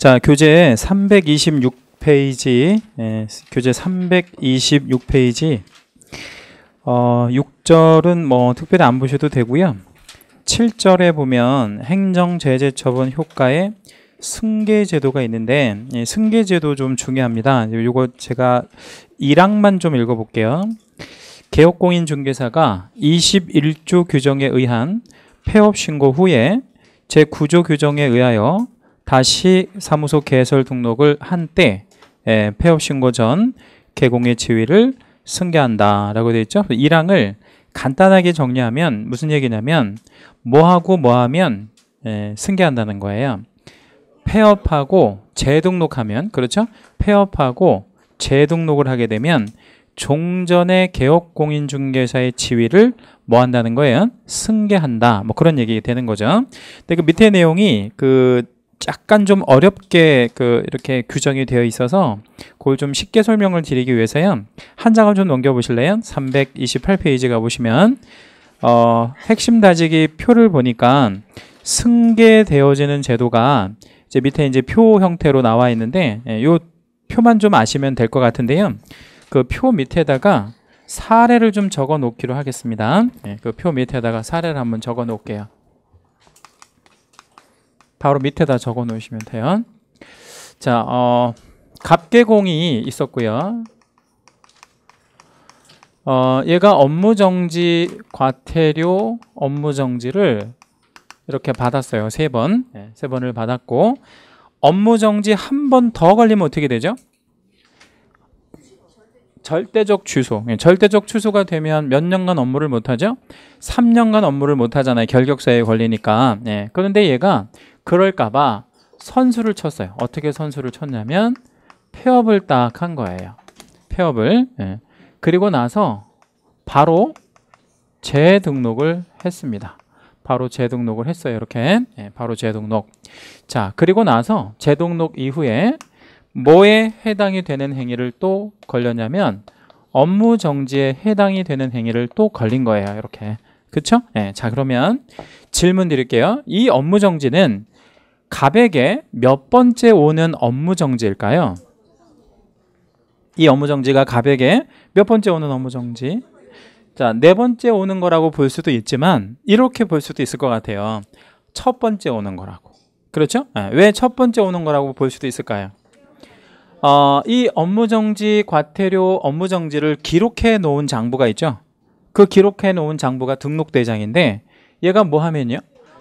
자, 교재 326페이지, 예, 교재 326페이지, 어, 6절은 뭐 특별히 안 보셔도 되고요. 7절에 보면 행정제재처분 효과에 승계제도가 있는데 예, 승계제도 좀 중요합니다. 이거 제가 1항만 좀 읽어볼게요. 개업공인중개사가 21조 규정에 의한 폐업신고 후에 제9조 규정에 의하여 다시 사무소 개설 등록을 한때 예, 폐업 신고 전 개공의 지위를 승계한다라고 되어 있죠. 1항을 간단하게 정리하면 무슨 얘기냐면 뭐하고 뭐하면 예, 승계한다는 거예요. 폐업하고 재등록하면 그렇죠? 폐업하고 재등록을 하게 되면 종전의 개업공인중개사의 지위를 뭐 한다는 거예요? 승계한다. 뭐 그런 얘기 되는 거죠. 근데 그 밑에 내용이 그 약간 좀 어렵게 그 이렇게 규정이 되어 있어서 그걸 좀 쉽게 설명을 드리기 위해서요. 한 장을 좀 넘겨 보실래요? 328페이지 가 보시면 어, 핵심 다지기 표를 보니까 승계되어지는 제도가 이제 밑에 이제 표 형태로 나와 있는데 예, 표만 좀 아시면 될 것 같은데요. 그 표 밑에다가 사례를 좀 적어 놓기로 하겠습니다. 예, 그표 밑에다가 사례를 한번 적어 놓을게요. 바로 밑에다 적어 놓으시면 돼요. 자, 어, 갑계공이 있었고요. 어, 얘가 업무정지 과태료 업무정지를 이렇게 받았어요. 세 번. 네, 세 번을 받았고 업무정지 한 번 더 걸리면 어떻게 되죠? 절대적 취소. 네, 절대적 취소가 되면 몇 년간 업무를 못하죠? 3년간 업무를 못하잖아요. 결격사에 걸리니까. 예. 그런데 얘가 그럴까봐 선수를 쳤어요. 어떻게 선수를 쳤냐면 폐업을 딱 한 거예요. 폐업을. 예. 그리고 나서 바로 재등록을 했습니다. 바로 재등록을 했어요. 이렇게. 예, 바로 재등록. 자, 그리고 나서 재등록 이후에 뭐에 해당이 되는 행위를 또 걸렸냐면 업무 정지에 해당이 되는 행위를 또 걸린 거예요. 이렇게. 그쵸? 예, 자, 그러면 질문 드릴게요. 이 업무 정지는 갑에게 몇 번째 오는 업무 정지일까요? 이 업무 정지가 갑에게 몇 번째 오는 업무 정지? 자, 네 번째 오는 거라고 볼 수도 있지만 이렇게 볼 수도 있을 것 같아요. 첫 번째 오는 거라고. 그렇죠? 네, 왜첫 번째 오는 거라고 볼 수도 있을까요? 어, 이 업무정지 과태료 업무정지를 기록해 놓은 장부가 있죠. 그 기록해 놓은 장부가 등록대장인데 얘가 뭐 하면요?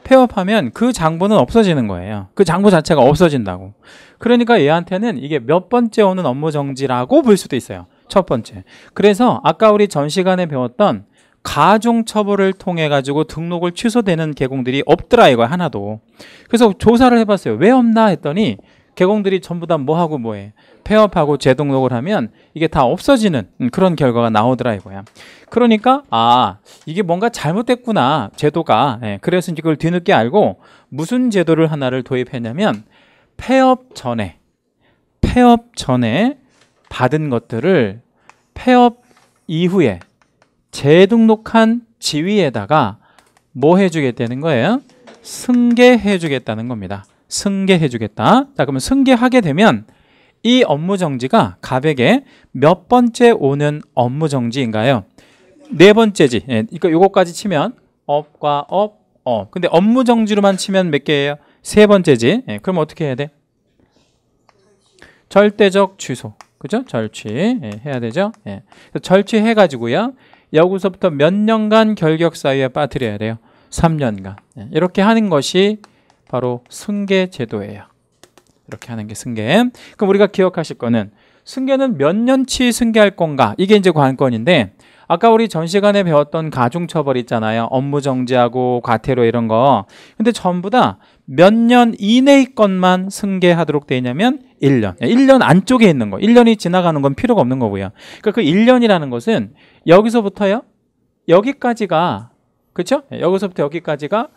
폐업하면 그 장부는 없어지는 거예요. 그 장부 자체가 없어진다고. 그러니까 얘한테는 이게 몇 번째 오는 업무 정지라고 볼 수도 있어요. 첫 번째. 그래서 아까 우리 전 시간에 배웠던 가중 처벌을 통해 가지고 등록을 취소되는 개공들이 없더라 이거 하나도. 그래서 조사를 해봤어요. 왜 없나 했더니 개공들이 전부 다 뭐하고 뭐해 폐업하고 재등록을 하면 이게 다 없어지는 그런 결과가 나오더라 이거야 그러니까 아 이게 뭔가 잘못됐구나 제도가 예, 그래서 이걸 제그 뒤늦게 알고 무슨 제도를 하나를 도입했냐면 폐업 전에 폐업 전에 받은 것들을 폐업 이후에 재등록한 지위에다가 뭐해주게되는 거예요? 승계해주겠다는 겁니다. 승계해 주겠다. 자, 그러면 승계하게 되면 이 업무 정지가 갑에게 몇 번째 오는 업무 정지인가요? 네 번째지. 예, 그러니까 요거까지 치면 업과 업, 어. 근데 업무 정지로만 치면 몇 개예요? 세 번째지. 예, 그럼 어떻게 해야 돼? 절대적 취소. 그죠? 절취. 예, 해야 되죠? 예. 절취해 가지고요. 여기서부터 몇 년간 결격 사유에 빠뜨려야 돼요. 3년간. 예, 이렇게 하는 것이 바로 승계 제도예요. 이렇게 하는 게 승계. 그럼 우리가 기억하실 거는 승계는 몇 년치 승계할 건가? 이게 이제 관건인데 아까 우리 전 시간에 배웠던 가중처벌 있잖아요. 업무 정지하고 과태료 이런 거. 근데 전부 다 몇 년 이내의 것만 승계하도록 돼 있냐면 1년. 1년 예, 안쪽에 있는 거. 1년이 지나가는 건 필요가 없는 거고요. 그러니까 그 1년이라는 것은 여기서부터요. 여기까지가 그렇죠? 여기서부터 여기까지가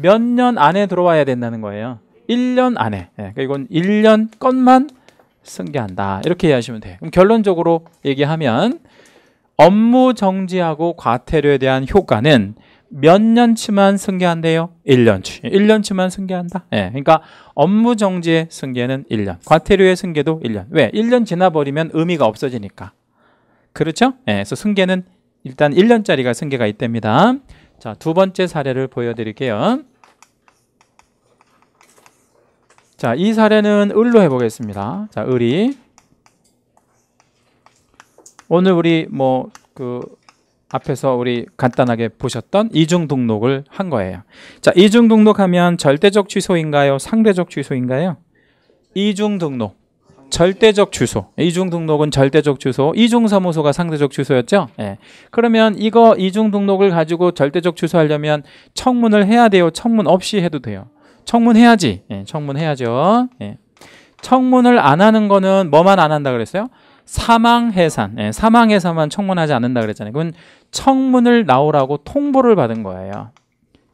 몇년 안에 들어와야 된다는 거예요. 1년 안에. 예, 그러니까 이건 1년 건만 승계한다. 이렇게 이해하시면 돼요. 그럼 결론적으로 얘기하면 업무 정지하고 과태료에 대한 효과는 몇 년치만 승계한대요? 1년치. 1년치만 예, 승계한다. 예. 그러니까 업무 정지의 승계는 1년. 과태료의 승계도 1년. 왜? 1년 지나버리면 의미가 없어지니까. 그렇죠? 예. 그래서 승계는 일단 1년짜리가 승계가 있답니다. 자, 두 번째 사례를 보여드릴게요. 자, 이 사례는 을로 해보겠습니다. 자, 을이 오늘 우리 뭐 그 앞에서 우리 간단하게 보셨던 이중 등록을 한 거예요. 자, 이중 등록하면 절대적 취소인가요? 상대적 취소인가요? 이중 등록. 절대적 주소 이중 등록은 절대적 주소 이중 사무소가 상대적 주소였죠 예. 그러면 이거 이중 등록을 가지고 절대적 주소 하려면 청문을 해야 돼요 청문 없이 해도 돼요 청문 해야지 예, 청문 해야죠 예. 청문을 안 하는 거는 뭐만 안 한다 그랬어요 사망해산 예, 사망해산만 청문하지 않는다 그랬잖아요 그건 청문을 나오라고 통보를 받은 거예요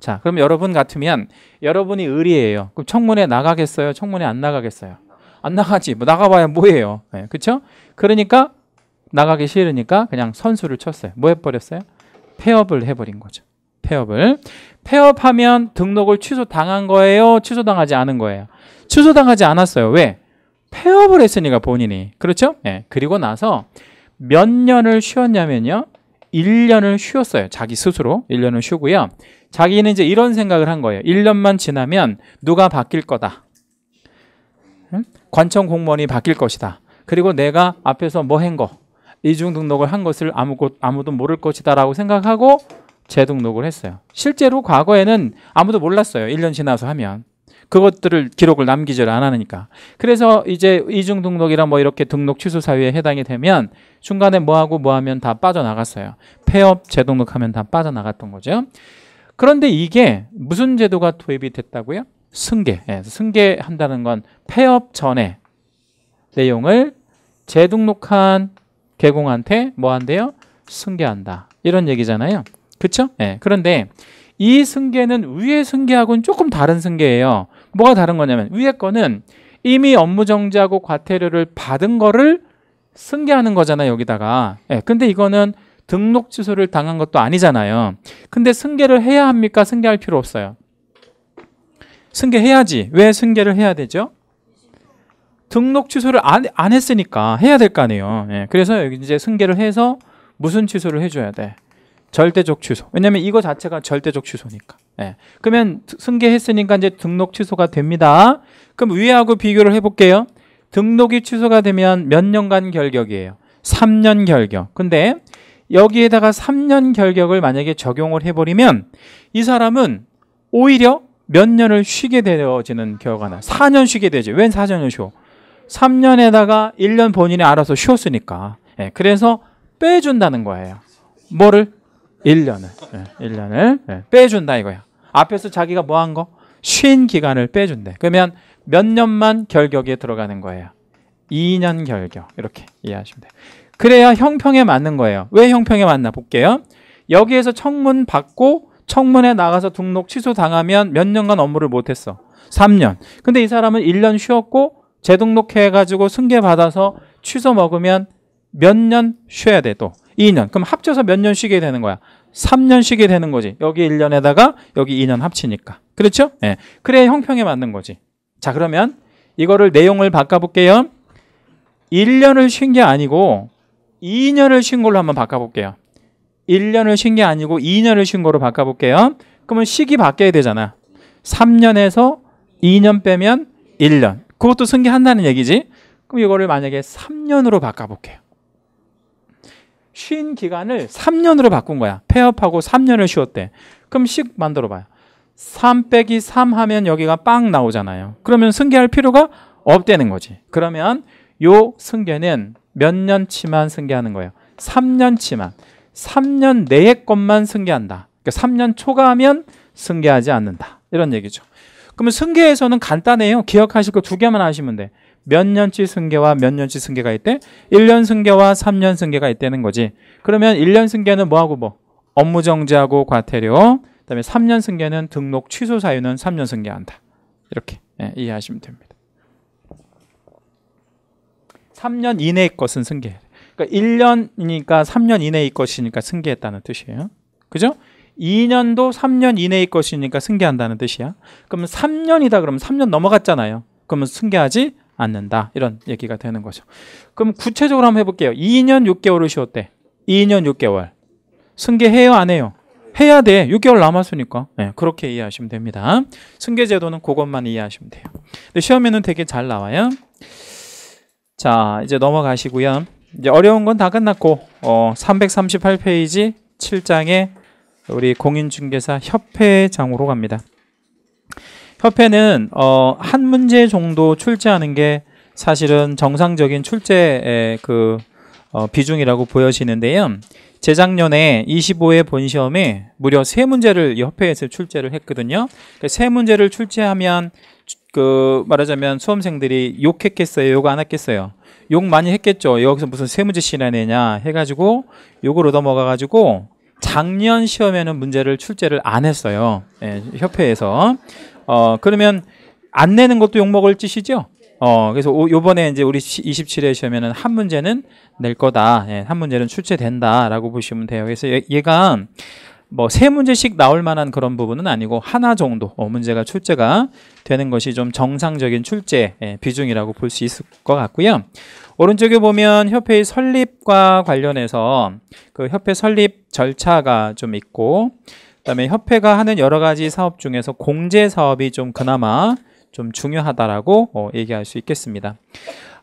자 그럼 여러분 같으면 여러분이 의리예요 그럼 청문에 나가겠어요 청문에안 나가겠어요 안 나가지. 뭐 나가봐야 뭐예요. 네, 그쵸? 그러니까 나가기 싫으니까 그냥 선수를 쳤어요. 뭐 해버렸어요? 폐업을 해버린 거죠. 폐업을. 폐업하면 등록을 취소당한 거예요? 취소당하지 않은 거예요? 취소당하지 않았어요. 왜? 폐업을 했으니까 본인이. 그렇죠? 네. 그리고 나서 몇 년을 쉬었냐면요. 1년을 쉬었어요. 자기 스스로 1년을 쉬고요. 자기는 이제 이런 생각을 한 거예요. 1년만 지나면 누가 바뀔 거다. 관청 공무원이 바뀔 것이다. 그리고 내가 앞에서 뭐 한 거, 이중 등록을 한 것을 아무것, 아무도 모를 것이다라고 생각하고 재등록을 했어요. 실제로 과거에는 아무도 몰랐어요. 1년 지나서 하면. 그것들을 기록을 남기질 않으니까 그래서 이제 이중 등록이랑 뭐 이렇게 등록 취소 사유에 해당이 되면 중간에 뭐하고 뭐하면 다 빠져나갔어요. 폐업 재등록하면 다 빠져나갔던 거죠. 그런데 이게 무슨 제도가 도입이 됐다고요? 승계. 예, 승계한다는 건 폐업 전에 내용을 재등록한 개공한테 뭐 한대요? 승계한다. 이런 얘기잖아요. 그쵸? 예. 그런데 이 승계는 위의 승계하고는 조금 다른 승계예요. 뭐가 다른 거냐면 위의 거는 이미 업무 정지하고 과태료를 받은 거를 승계하는 거잖아요. 여기다가. 예. 근데 이거는 등록 취소를 당한 것도 아니잖아요. 근데 승계를 해야 합니까? 승계할 필요 없어요. 승계해야지. 왜 승계를 해야 되죠? 등록 취소를 안, 안 했으니까 해야 될 거 아니에요. 예, 그래서 여기 이제 승계를 해서 무슨 취소를 해줘야 돼? 절대적 취소. 왜냐면 이거 자체가 절대적 취소니까. 예. 그러면 승계했으니까 이제 등록 취소가 됩니다. 그럼 위하고 비교를 해볼게요. 등록이 취소가 되면 몇 년간 결격이에요? 3년 결격. 근데 여기에다가 3년 결격을 만약에 적용을 해버리면 이 사람은 오히려 몇 년을 쉬게 되어지는 기어가 나 4년 쉬게 되지. 웬 4년을 쉬어? 3년에다가 1년 본인이 알아서 쉬었으니까. 예, 그래서 빼준다는 거예요. 뭐를? 1년을. 예, 1년을 예, 빼준다 이거야. 앞에서 자기가 뭐한 거? 쉰 기간을 빼준대. 그러면 몇 년만 결격에 들어가는 거예요. 2년 결격. 이렇게 이해하시면 돼요. 그래야 형평에 맞는 거예요. 왜 형평에 맞나 볼게요. 여기에서 청문 받고 청문회 나가서 등록 취소당하면 몇 년간 업무를 못했어. 3년. 근데 이 사람은 1년 쉬었고 재등록해가지고 승계받아서 취소 먹으면 몇 년 쉬어야 돼 또. 2년. 그럼 합쳐서 몇 년 쉬게 되는 거야. 3년 쉬게 되는 거지. 여기 1년에다가 여기 2년 합치니까. 그렇죠? 예. 네. 그래 야 형평에 맞는 거지. 자 그러면 이거를 내용을 바꿔볼게요. 1년을 쉰 게 아니고 2년을 쉰 걸로 한번 바꿔볼게요. 1년을 쉰 게 아니고 2년을 쉰 거로 바꿔볼게요. 그러면 시기 바뀌어야 되잖아. 3년에서 2년 빼면 1년. 그것도 승계한다는 얘기지. 그럼 이거를 만약에 3년으로 바꿔볼게요. 쉰 기간을 3년으로 바꾼 거야. 폐업하고 3년을 쉬었대. 그럼 씩 만들어봐요. 3 빼기 3 하면 여기가 빵 나오잖아요. 그러면 승계할 필요가 없다는 거지. 그러면 요 승계는 몇 년치만 승계하는 거예요. 3년치만. 3년 내의 것만 승계한다. 그러니까 3년 초과하면 승계하지 않는다. 이런 얘기죠. 그러면 승계에서는 간단해요. 기억하실 거 두 개만 아시면 돼. 몇 년치 승계와 몇 년치 승계가 있대? 1년 승계와 3년 승계가 있다는 거지. 그러면 1년 승계는 뭐하고 뭐? 업무 정지하고 과태료. 그다음에 3년 승계는 등록 취소 사유는 3년 승계한다. 이렇게 예, 이해하시면 됩니다. 3년 이내의 것은 승계. 그러니까 1년이니까 3년 이내의 것이니까 승계했다는 뜻이에요. 그죠? 2년도 3년 이내의 것이니까 승계한다는 뜻이야. 그러면 3년이다 그러면 3년 넘어갔잖아요. 그러면 승계하지 않는다. 이런 얘기가 되는 거죠. 그럼 구체적으로 한번 해볼게요. 2년 6개월을 쉬었대. 2년 6개월. 승계해요? 안 해요? 해야 돼. 6개월 남았으니까. 네, 그렇게 이해하시면 됩니다. 승계제도는 그것만 이해하시면 돼요. 근데 시험에는 되게 잘 나와요. 자, 이제 넘어가시고요. 이제 어려운 건 다 끝났고 어 338페이지 7장에 우리 공인중개사 협회 장으로 갑니다. 협회는 어한 문제 정도 출제하는 게 사실은 정상적인 출제의 그어 비중이라고 보여지는데요. 재작년에 25회 본 시험에 무려 세 문제를 협회에서 출제를 했거든요. 그러니까 세 문제를 출제하면 그 말하자면 수험생들이 욕했겠어요, 욕 안 했겠어요. 욕 많이 했겠죠. 여기서 무슨 세문제시이나 내냐 해가지고 욕을 얻어먹어가지고 작년 시험에는 문제를 출제를 안 했어요. 예, 협회에서. 어, 그러면 안 내는 것도 욕먹을 짓이죠. 어, 그래서 요번에 이제 우리 27회 시험에는 한 문제는 낼 거다. 예, 한 문제는 출제된다라고 보시면 돼요. 그래서 얘, 얘가 뭐세 문제씩 나올 만한 그런 부분은 아니고 하나 정도 어, 문제가 출제가 되는 것이 좀 정상적인 출제 예, 비중이라고 볼 수 있을 것 같고요. 오른쪽에 보면 협회의 설립과 관련해서 그 협회 설립 절차가 좀 있고 그다음에 협회가 하는 여러 가지 사업 중에서 공제 사업이 좀 그나마 좀 중요하다라고 어, 얘기할 수 있겠습니다.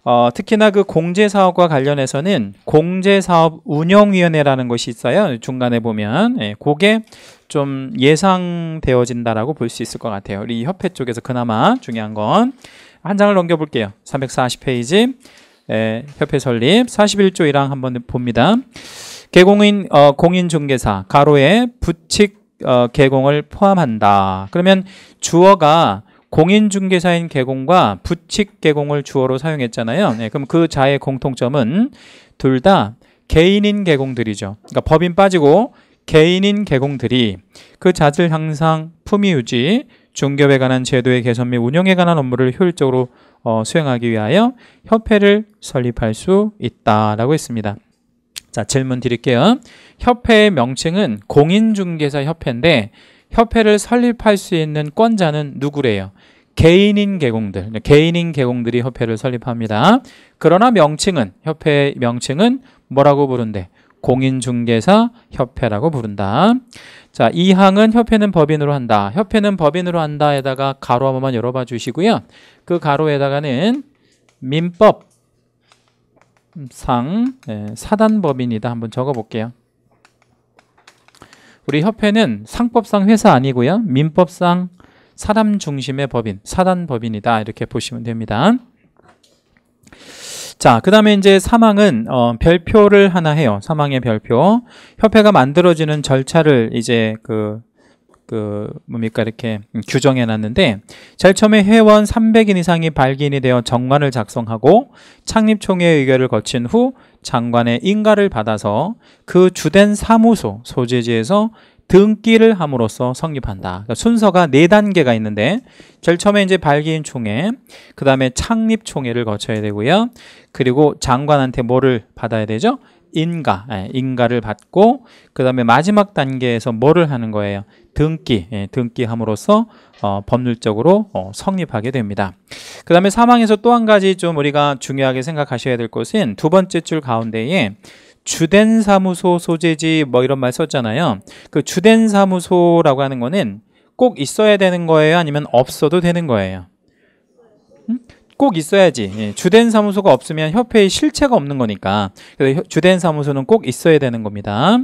어, 특히나 그 공제 사업과 관련해서는 공제 사업 운영위원회라는 것이 있어요. 중간에 보면 예, 그게 좀 예상되어진다라고 볼 수 있을 것 같아요. 우리 협회 쪽에서 그나마 중요한 건 한 장을 넘겨볼게요. 340페이지 예, 협회 설립 41조 1항 한번 봅니다. 개공인 어, 공인중개사 가로에 부칙 어, 개공을 포함한다. 그러면 주어가 공인중개사인 개공과 부칙 개공을 주어로 사용했잖아요. 네, 그럼 그 자의 공통점은 둘 다 개인인 개공들이죠. 그러니까 법인 빠지고 개인인 개공들이 그 자질 향상, 품위 유지, 중개업에 관한 제도의 개선 및 운영에 관한 업무를 효율적으로 어, 수행하기 위하여 협회를 설립할 수 있다라고 했습니다. 자 질문 드릴게요. 협회의 명칭은 공인중개사 협회인데 협회를 설립할 수 있는 권자는 누구래요? 개인인 개공들, 개인인 개공들이 협회를 설립합니다. 그러나 명칭은 협회 명칭은 뭐라고 부른대? 공인중개사 협회라고 부른다. 자, 이 항은 협회는 법인으로 한다. 협회는 법인으로 한다에다가 가로 한 번만 열어봐 주시고요. 그 가로에다가는 민법 음, 상 예, 사단법인이다 한번 적어볼게요. 우리 협회는 상법상 회사 아니고요. 민법상 사람 중심의 법인, 사단 법인이다. 이렇게 보시면 됩니다. 자, 그 다음에 이제 사망은 어, 별표를 하나 해요. 사망의 별표. 협회가 만들어지는 절차를 이제 그그 뭡니까 이렇게 규정해 놨는데 제일 처음에 회원 300인 이상이 발기인이 되어 정관을 작성하고 창립총회의 결을 거친 후 장관의 인가를 받아서 그 주된 사무소 소재지에서 등기를 함으로써 성립한다. 그러니까 순서가 네 단계가 있는데 제일 처음에 이제 발기인 총회, 그 다음에 창립 총회를 거쳐야 되고요. 그리고 장관한테 뭐를 받아야 되죠? 인가, 예, 인가를 받고 그 다음에 마지막 단계에서 뭐를 하는 거예요? 등기, 예, 등기함으로써 어, 법률적으로 어, 성립하게 됩니다. 그 다음에 사망에서 또 한 가지 좀 우리가 중요하게 생각하셔야 될 것은 두 번째 줄 가운데에 주된 사무소 소재지 뭐 이런 말 썼잖아요. 그 주된 사무소라고 하는 거는 꼭 있어야 되는 거예요? 아니면 없어도 되는 거예요? 음? 꼭 있어야지. 예, 주된 사무소가 없으면 협회의 실체가 없는 거니까. 그래서 주된 사무소는 꼭 있어야 되는 겁니다.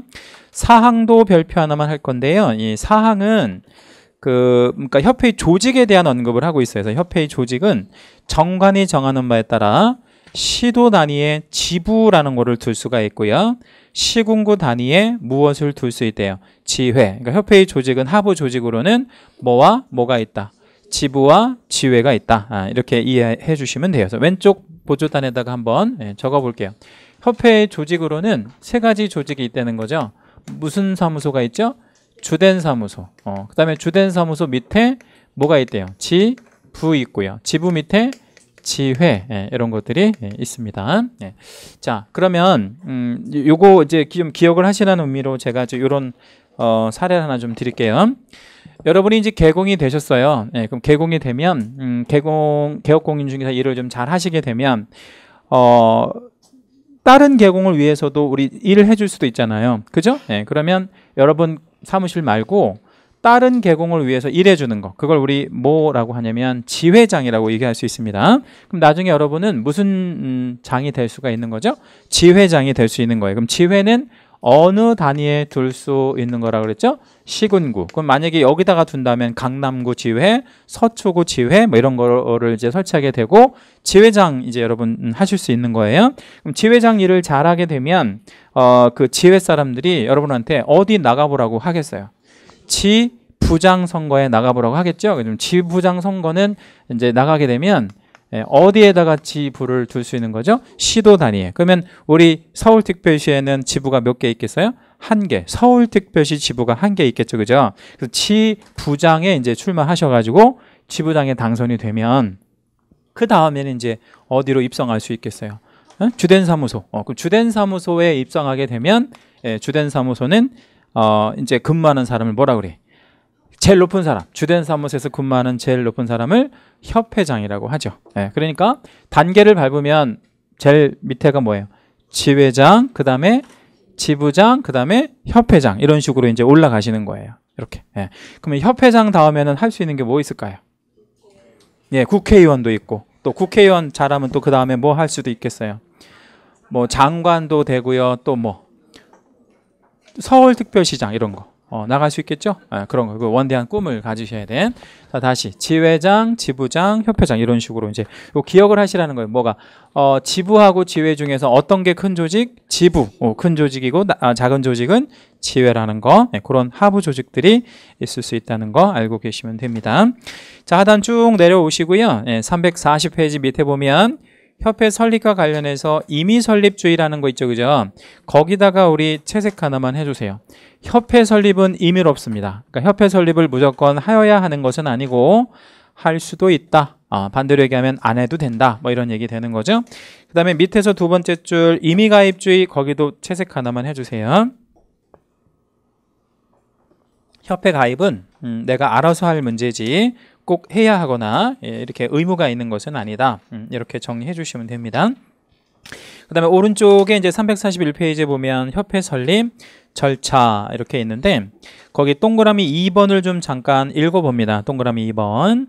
사항도 별표 하나만 할 건데요. 이 사항은 그 그러니까 협회의 조직에 대한 언급을 하고 있어요. 그래서 협회의 조직은 정관이 정하는 바에 따라 시도 단위의 지부라는 거를 둘 수가 있고요. 시군구 단위에 무엇을 둘 수 있대요. 지회. 그러니까 협회의 조직은 하부 조직으로는 뭐와 뭐가 있다. 지부와 지회가 있다. 아, 이렇게 이해해 주시면 돼요. 그래서 왼쪽 보조단에다가 한번 예, 적어 볼게요. 협회의 조직으로는 세 가지 조직이 있다는 거죠. 무슨 사무소가 있죠? 주된 사무소. 어, 그 다음에 주된 사무소 밑에 뭐가 있대요? 지부 있고요. 지부 밑에 지회 예, 이런 것들이 예, 있습니다. 예. 자 그러면 음, 요거 이제 좀 기억을 하시라는 의미로 제가 이런 어, 사례를 하나 좀 드릴게요. 여러분이 이제 개공이 되셨어요. 네, 그럼 개공이 되면 음, 개공 개업공인중에서 일을 좀 잘 하시게 되면 어, 다른 개공을 위해서도 우리 일을 해줄 수도 있잖아요. 그죠? 네, 그러면 여러분 사무실 말고 다른 개공을 위해서 일해주는 거 그걸 우리 뭐라고 하냐면 지회장이라고 얘기할 수 있습니다 그럼 나중에 여러분은 무슨 음, 장이 될 수가 있는 거죠 지회장이 될 수 있는 거예요 그럼 지회는 어느 단위에 둘 수 있는 거라 그랬죠? 시군구. 그럼 만약에 여기다가 둔다면 강남구 지회, 서초구 지회 뭐 이런 거를 이제 설치하게 되고 지회장 이제 여러분 음, 하실 수 있는 거예요. 그럼 지회장 일을 잘하게 되면 어그 지회 사람들이 여러분한테 어디 나가보라고 하겠어요. 지 부장 선거에 나가보라고 하겠죠. 그럼 지 부장 선거는 이제 나가게 되면 예, 어디에다가 지부를 둘 수 있는 거죠? 시도 단위에. 그러면 우리 서울특별시에는 지부가 몇 개 있겠어요? 한 개. 서울특별시 지부가 한 개 있겠죠, 그죠? 그래서 지부장에 이제 출마하셔가지고 지부장에 당선이 되면 그 다음에는 이제 어디로 입성할 수 있겠어요? 어? 주된 사무소. 어, 그럼 주된 사무소에 입성하게 되면 예, 주된 사무소는 어, 이제 근무하는 사람을 뭐라 그래? 제일 높은 사람, 주된 사무소에서 근무하는 제일 높은 사람을 협회장이라고 하죠. 네, 그러니까 단계를 밟으면 제일 밑에가 뭐예요? 지회장, 그 다음에 지부장, 그 다음에 협회장 이런 식으로 이제 올라가시는 거예요. 이렇게. 네. 그러면 협회장 다음에는 할 수 있는 게 뭐 있을까요? 예, 국회의원도 있고 또 국회의원 잘하면 또그 다음에 뭐 할 수도 있겠어요. 뭐 장관도 되고요. 또 뭐 서울특별시장 이런 거. 어, 나갈 수 있겠죠? 아, 그런 거. 그 원대한 꿈을 가지셔야 된. 자, 다시. 지회장, 지부장, 협회장. 이런 식으로 이제 요 기억을 하시라는 거예요. 뭐가? 어, 지부하고 지회 중에서 어떤 게 큰 조직? 지부. 어, 큰 조직이고, 나, 아, 작은 조직은 지회라는 거. 네, 그런 하부 조직들이 있을 수 있다는 거 알고 계시면 됩니다. 자, 하단 쭉 내려오시고요. 네, 340페이지 밑에 보면 협회 설립과 관련해서 임의 설립주의라는 거 있죠 그죠 거기다가 우리 채색 하나만 해주세요 협회 설립은 임의로 없습니다 그러니까 협회 설립을 무조건 하여야 하는 것은 아니고 할 수도 있다 아, 반대로 얘기하면 안 해도 된다 뭐 이런 얘기 되는 거죠 그 다음에 밑에서 두 번째 줄 임의 가입주의 거기도 채색 하나만 해주세요 협회 가입은 음, 내가 알아서 할 문제지 꼭 해야 하거나 예, 이렇게 의무가 있는 것은 아니다. 음, 이렇게 정리해 주시면 됩니다. 그 다음에 오른쪽에 이제 341페이지에 보면 협회 설립 절차 이렇게 있는데 거기 동그라미 2번을 좀 잠깐 읽어봅니다. 동그라미 2번.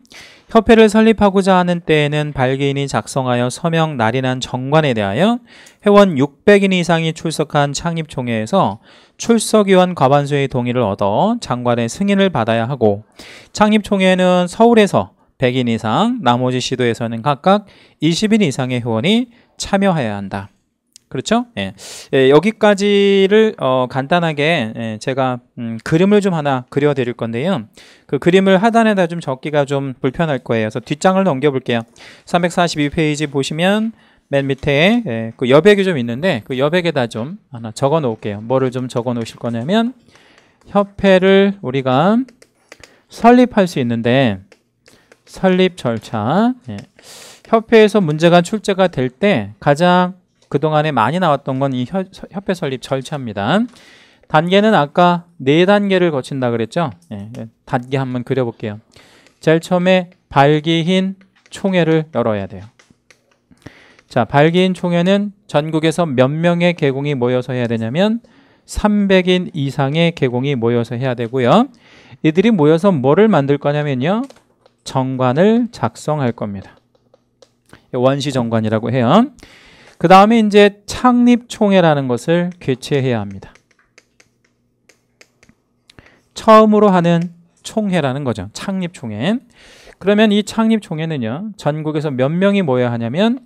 협회를 설립하고자 하는 때에는 발기인이 작성하여 서명 날인한 정관에 대하여 회원 600인 이상이 출석한 창립총회에서 출석위원 과반수의 동의를 얻어 장관의 승인을 받아야 하고 창립총회는 서울에서 100인 이상, 나머지 시도에서는 각각 20인 이상의 회원이 참여해야 한다. 그렇죠? 예. 예 여기까지를 어, 간단하게 예, 제가 음, 그림을 좀 하나 그려드릴 건데요. 그 그림을 하단에다 좀 적기가 좀 불편할 거예요. 그래서 뒷장을 넘겨볼게요. 342페이지 보시면 맨 밑에 예, 그 여백이 좀 있는데 그 여백에다 좀 하나 적어 놓을게요. 뭐를 좀 적어 놓으실 거냐면 협회를 우리가 설립할 수 있는데 설립 절차 예. 협회에서 문제가 출제가 될 때 가장 그동안에 많이 나왔던 건 이 협회 설립 절차입니다. 단계는 아까 네 단계를 거친다 그랬죠? 네, 단계 한번 그려볼게요. 제일 처음에 발기인 총회를 열어야 돼요. 자, 발기인 총회는 전국에서 몇 명의 개공이 모여서 해야 되냐면 300인 이상의 개공이 모여서 해야 되고요. 이들이 모여서 뭐를 만들 거냐면요. 정관을 작성할 겁니다. 원시 정관이라고 해요. 그 다음에 이제 창립총회라는 것을 개최해야 합니다. 처음으로 하는 총회라는 거죠. 창립총회. 그러면 이 창립총회는요. 전국에서 몇 명이 모여야 하냐면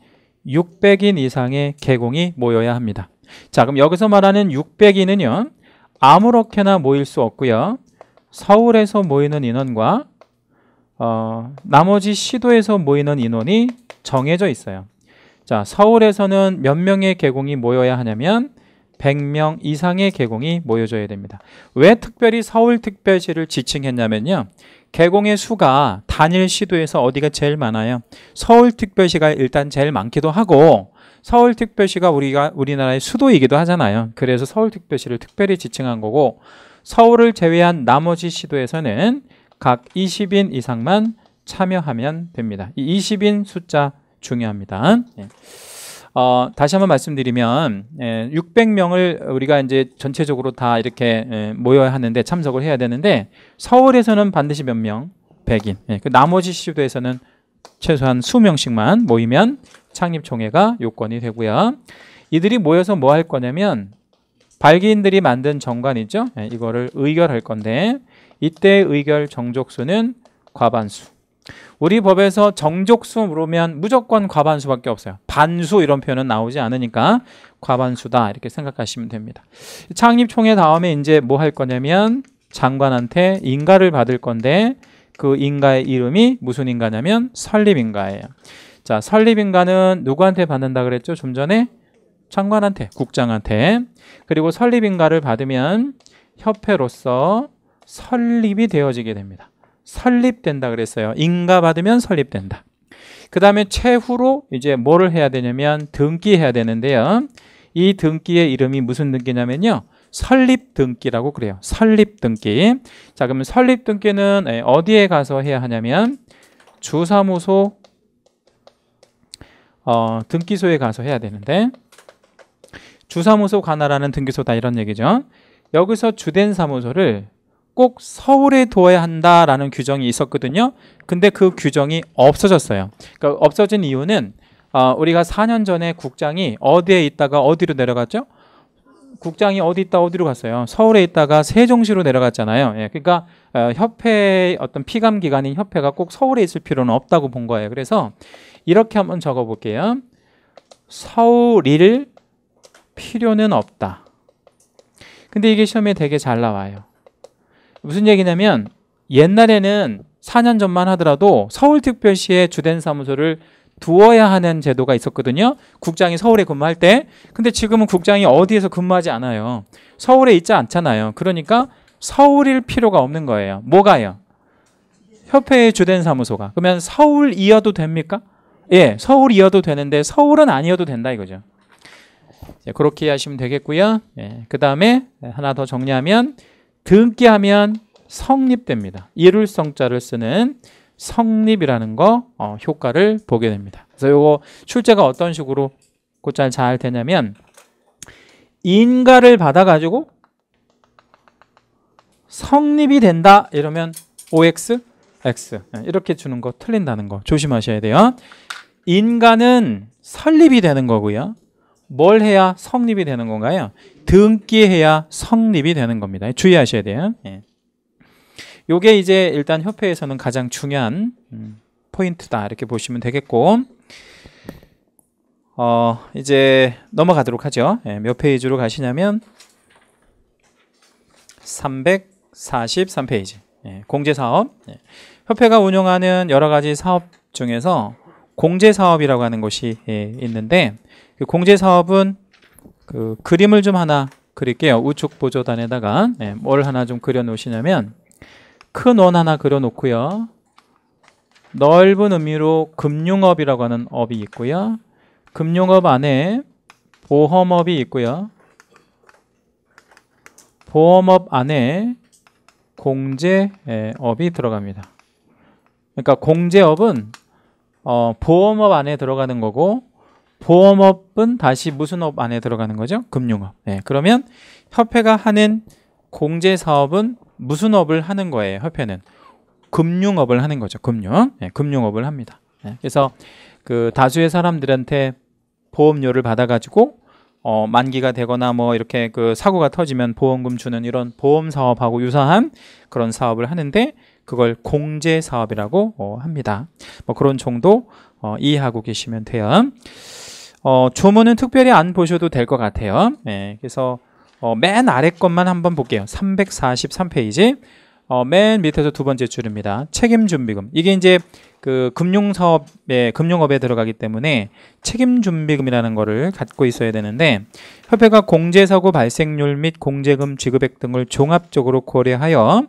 600인 이상의 개공이 모여야 합니다. 자 그럼 여기서 말하는 600인은요. 아무렇게나 모일 수 없고요. 서울에서 모이는 인원과 어, 나머지 시도에서 모이는 인원이 정해져 있어요. 자, 서울에서는 몇 명의 개공이 모여야 하냐면 100명 이상의 개공이 모여져야 됩니다. 왜 특별히 서울특별시를 지칭했냐면요. 개공의 수가 단일 시도에서 어디가 제일 많아요? 서울특별시가 일단 제일 많기도 하고 서울특별시가 우리가 우리나라의 수도이기도 하잖아요. 그래서 서울특별시를 특별히 지칭한 거고 서울을 제외한 나머지 시도에서는 각 20인 이상만 참여하면 됩니다. 이 20인 숫자 중요합니다. 예. 어, 다시 한번 말씀드리면 예, 600명을 우리가 이제 전체적으로 다 이렇게 예, 모여야 하는데 참석을 해야 되는데 서울에서는 반드시 몇 명? 100인. 예, 그 나머지 시도에서는 최소한 수명씩만 모이면 창립총회가 요건이 되고요. 이들이 모여서 뭐 할 거냐면 발기인들이 만든 정관이죠. 예, 이거를 의결할 건데 이때 의결 정족수는 과반수. 우리 법에서 정족수 물으면 무조건 과반수밖에 없어요. 반수 이런 표현은 나오지 않으니까 과반수다 이렇게 생각하시면 됩니다. 창립총회 다음에 이제 뭐 할 거냐면 장관한테 인가를 받을 건데 그 인가의 이름이 무슨 인가냐면 설립인가예요. 자, 설립인가는 누구한테 받는다 그랬죠? 좀 전에 장관한테, 국장한테. 그리고 설립인가를 받으면 협회로서 설립이 되어지게 됩니다. 설립된다 그랬어요. 인가받으면 설립된다. 그 다음에 최후로 이제 뭐를 해야 되냐면 등기해야 되는데요. 이 등기의 이름이 무슨 등기냐면요. 설립 등기라고 그래요. 설립 등기. 자, 그러면 설립 등기는 예, 어디에 가서 해야 하냐면 주사무소 어, 등기소에 가서 해야 되는데 주사무소 관할하는 등기소다 이런 얘기죠. 여기서 주된 사무소를 꼭 서울에 둬야 한다라는 규정이 있었거든요. 근데 그 규정이 없어졌어요. 그러니까 없어진 이유는 어, 우리가 4년 전에 국장이 어디에 있다가 어디로 내려갔죠? 국장이 어디 있다 어디로 갔어요? 서울에 있다가 세종시로 내려갔잖아요. 예, 그러니까 어, 협회 어떤 피감 기관인 협회가 꼭 서울에 있을 필요는 없다고 본 거예요. 그래서 이렇게 한번 적어볼게요. 서울일 필요는 없다. 근데 이게 시험에 되게 잘 나와요. 무슨 얘기냐면 옛날에는 4년 전만 하더라도 서울특별시에 주된 사무소를 두어야 하는 제도가 있었거든요. 국장이 서울에 근무할 때. 근데 지금은 국장이 어디에서 근무하지 않아요. 서울에 있지 않잖아요. 그러니까 서울일 필요가 없는 거예요. 뭐가요? 협회의 주된 사무소가. 그러면 서울이어도 됩니까? 예, 서울이어도 되는데 서울은 아니어도 된다 이거죠. 예, 그렇게 하시면 되겠고요. 예, 그 다음에 하나 더 정리하면 등기하면 성립됩니다. 이룰 성자를 쓰는 성립이라는 거 어, 효과를 보게 됩니다. 그래서 이거 출제가 어떤 식으로 곧잘 잘 되냐면 인가를 받아가지고 성립이 된다 이러면 OX, X 네, 이렇게 주는 거 틀린다는 거 조심하셔야 돼요. 인가는 설립이 되는 거고요. 뭘 해야 성립이 되는 건가요? 등기해야 성립이 되는 겁니다. 주의하셔야 돼요. 예. 요게 이제 일단 협회에서는 가장 중요한 음, 포인트다 이렇게 보시면 되겠고 어 이제 넘어가도록 하죠. 예, 몇 페이지로 가시냐면 343페이지 예, 공제사업 예. 협회가 운영하는 여러 가지 사업 중에서 공제사업이라고 하는 것이 예, 있는데 그 공제 사업은 그 그림을 좀 하나 그릴게요. 우측 보조단에다가 네, 뭘 하나 좀 그려놓으시냐면 큰 원 하나 그려놓고요. 넓은 의미로 금융업이라고 하는 업이 있고요. 금융업 안에 보험업이 있고요. 보험업 안에 공제업이 예, 들어갑니다. 그러니까 공제업은 어, 보험업 안에 들어가는 거고 보험업은 다시 무슨 업 안에 들어가는 거죠? 금융업. 네, 그러면 협회가 하는 공제 사업은 무슨 업을 하는 거예요? 협회는 금융업을 하는 거죠. 금융. 네, 금융업을 합니다. 네, 그래서 그 다수의 사람들한테 보험료를 받아가지고 어, 만기가 되거나 뭐 이렇게 그 사고가 터지면 보험금 주는 이런 보험 사업하고 유사한 그런 사업을 하는데 그걸 공제 사업이라고 어, 합니다. 뭐 그런 정도 어, 이해하고 계시면 돼요. 어, 조문은 특별히 안 보셔도 될 것 같아요. 네, 그래서 어, 맨 아래 것만 한번 볼게요. 343페이지. 어, 맨 밑에서 두 번째 줄입니다. 책임 준비금. 이게 이제 그 금융사업에 금융업에 들어가기 때문에 책임 준비금이라는 거를 갖고 있어야 되는데 협회가 공제 사고 발생률 및 공제금 지급액 등을 종합적으로 고려하여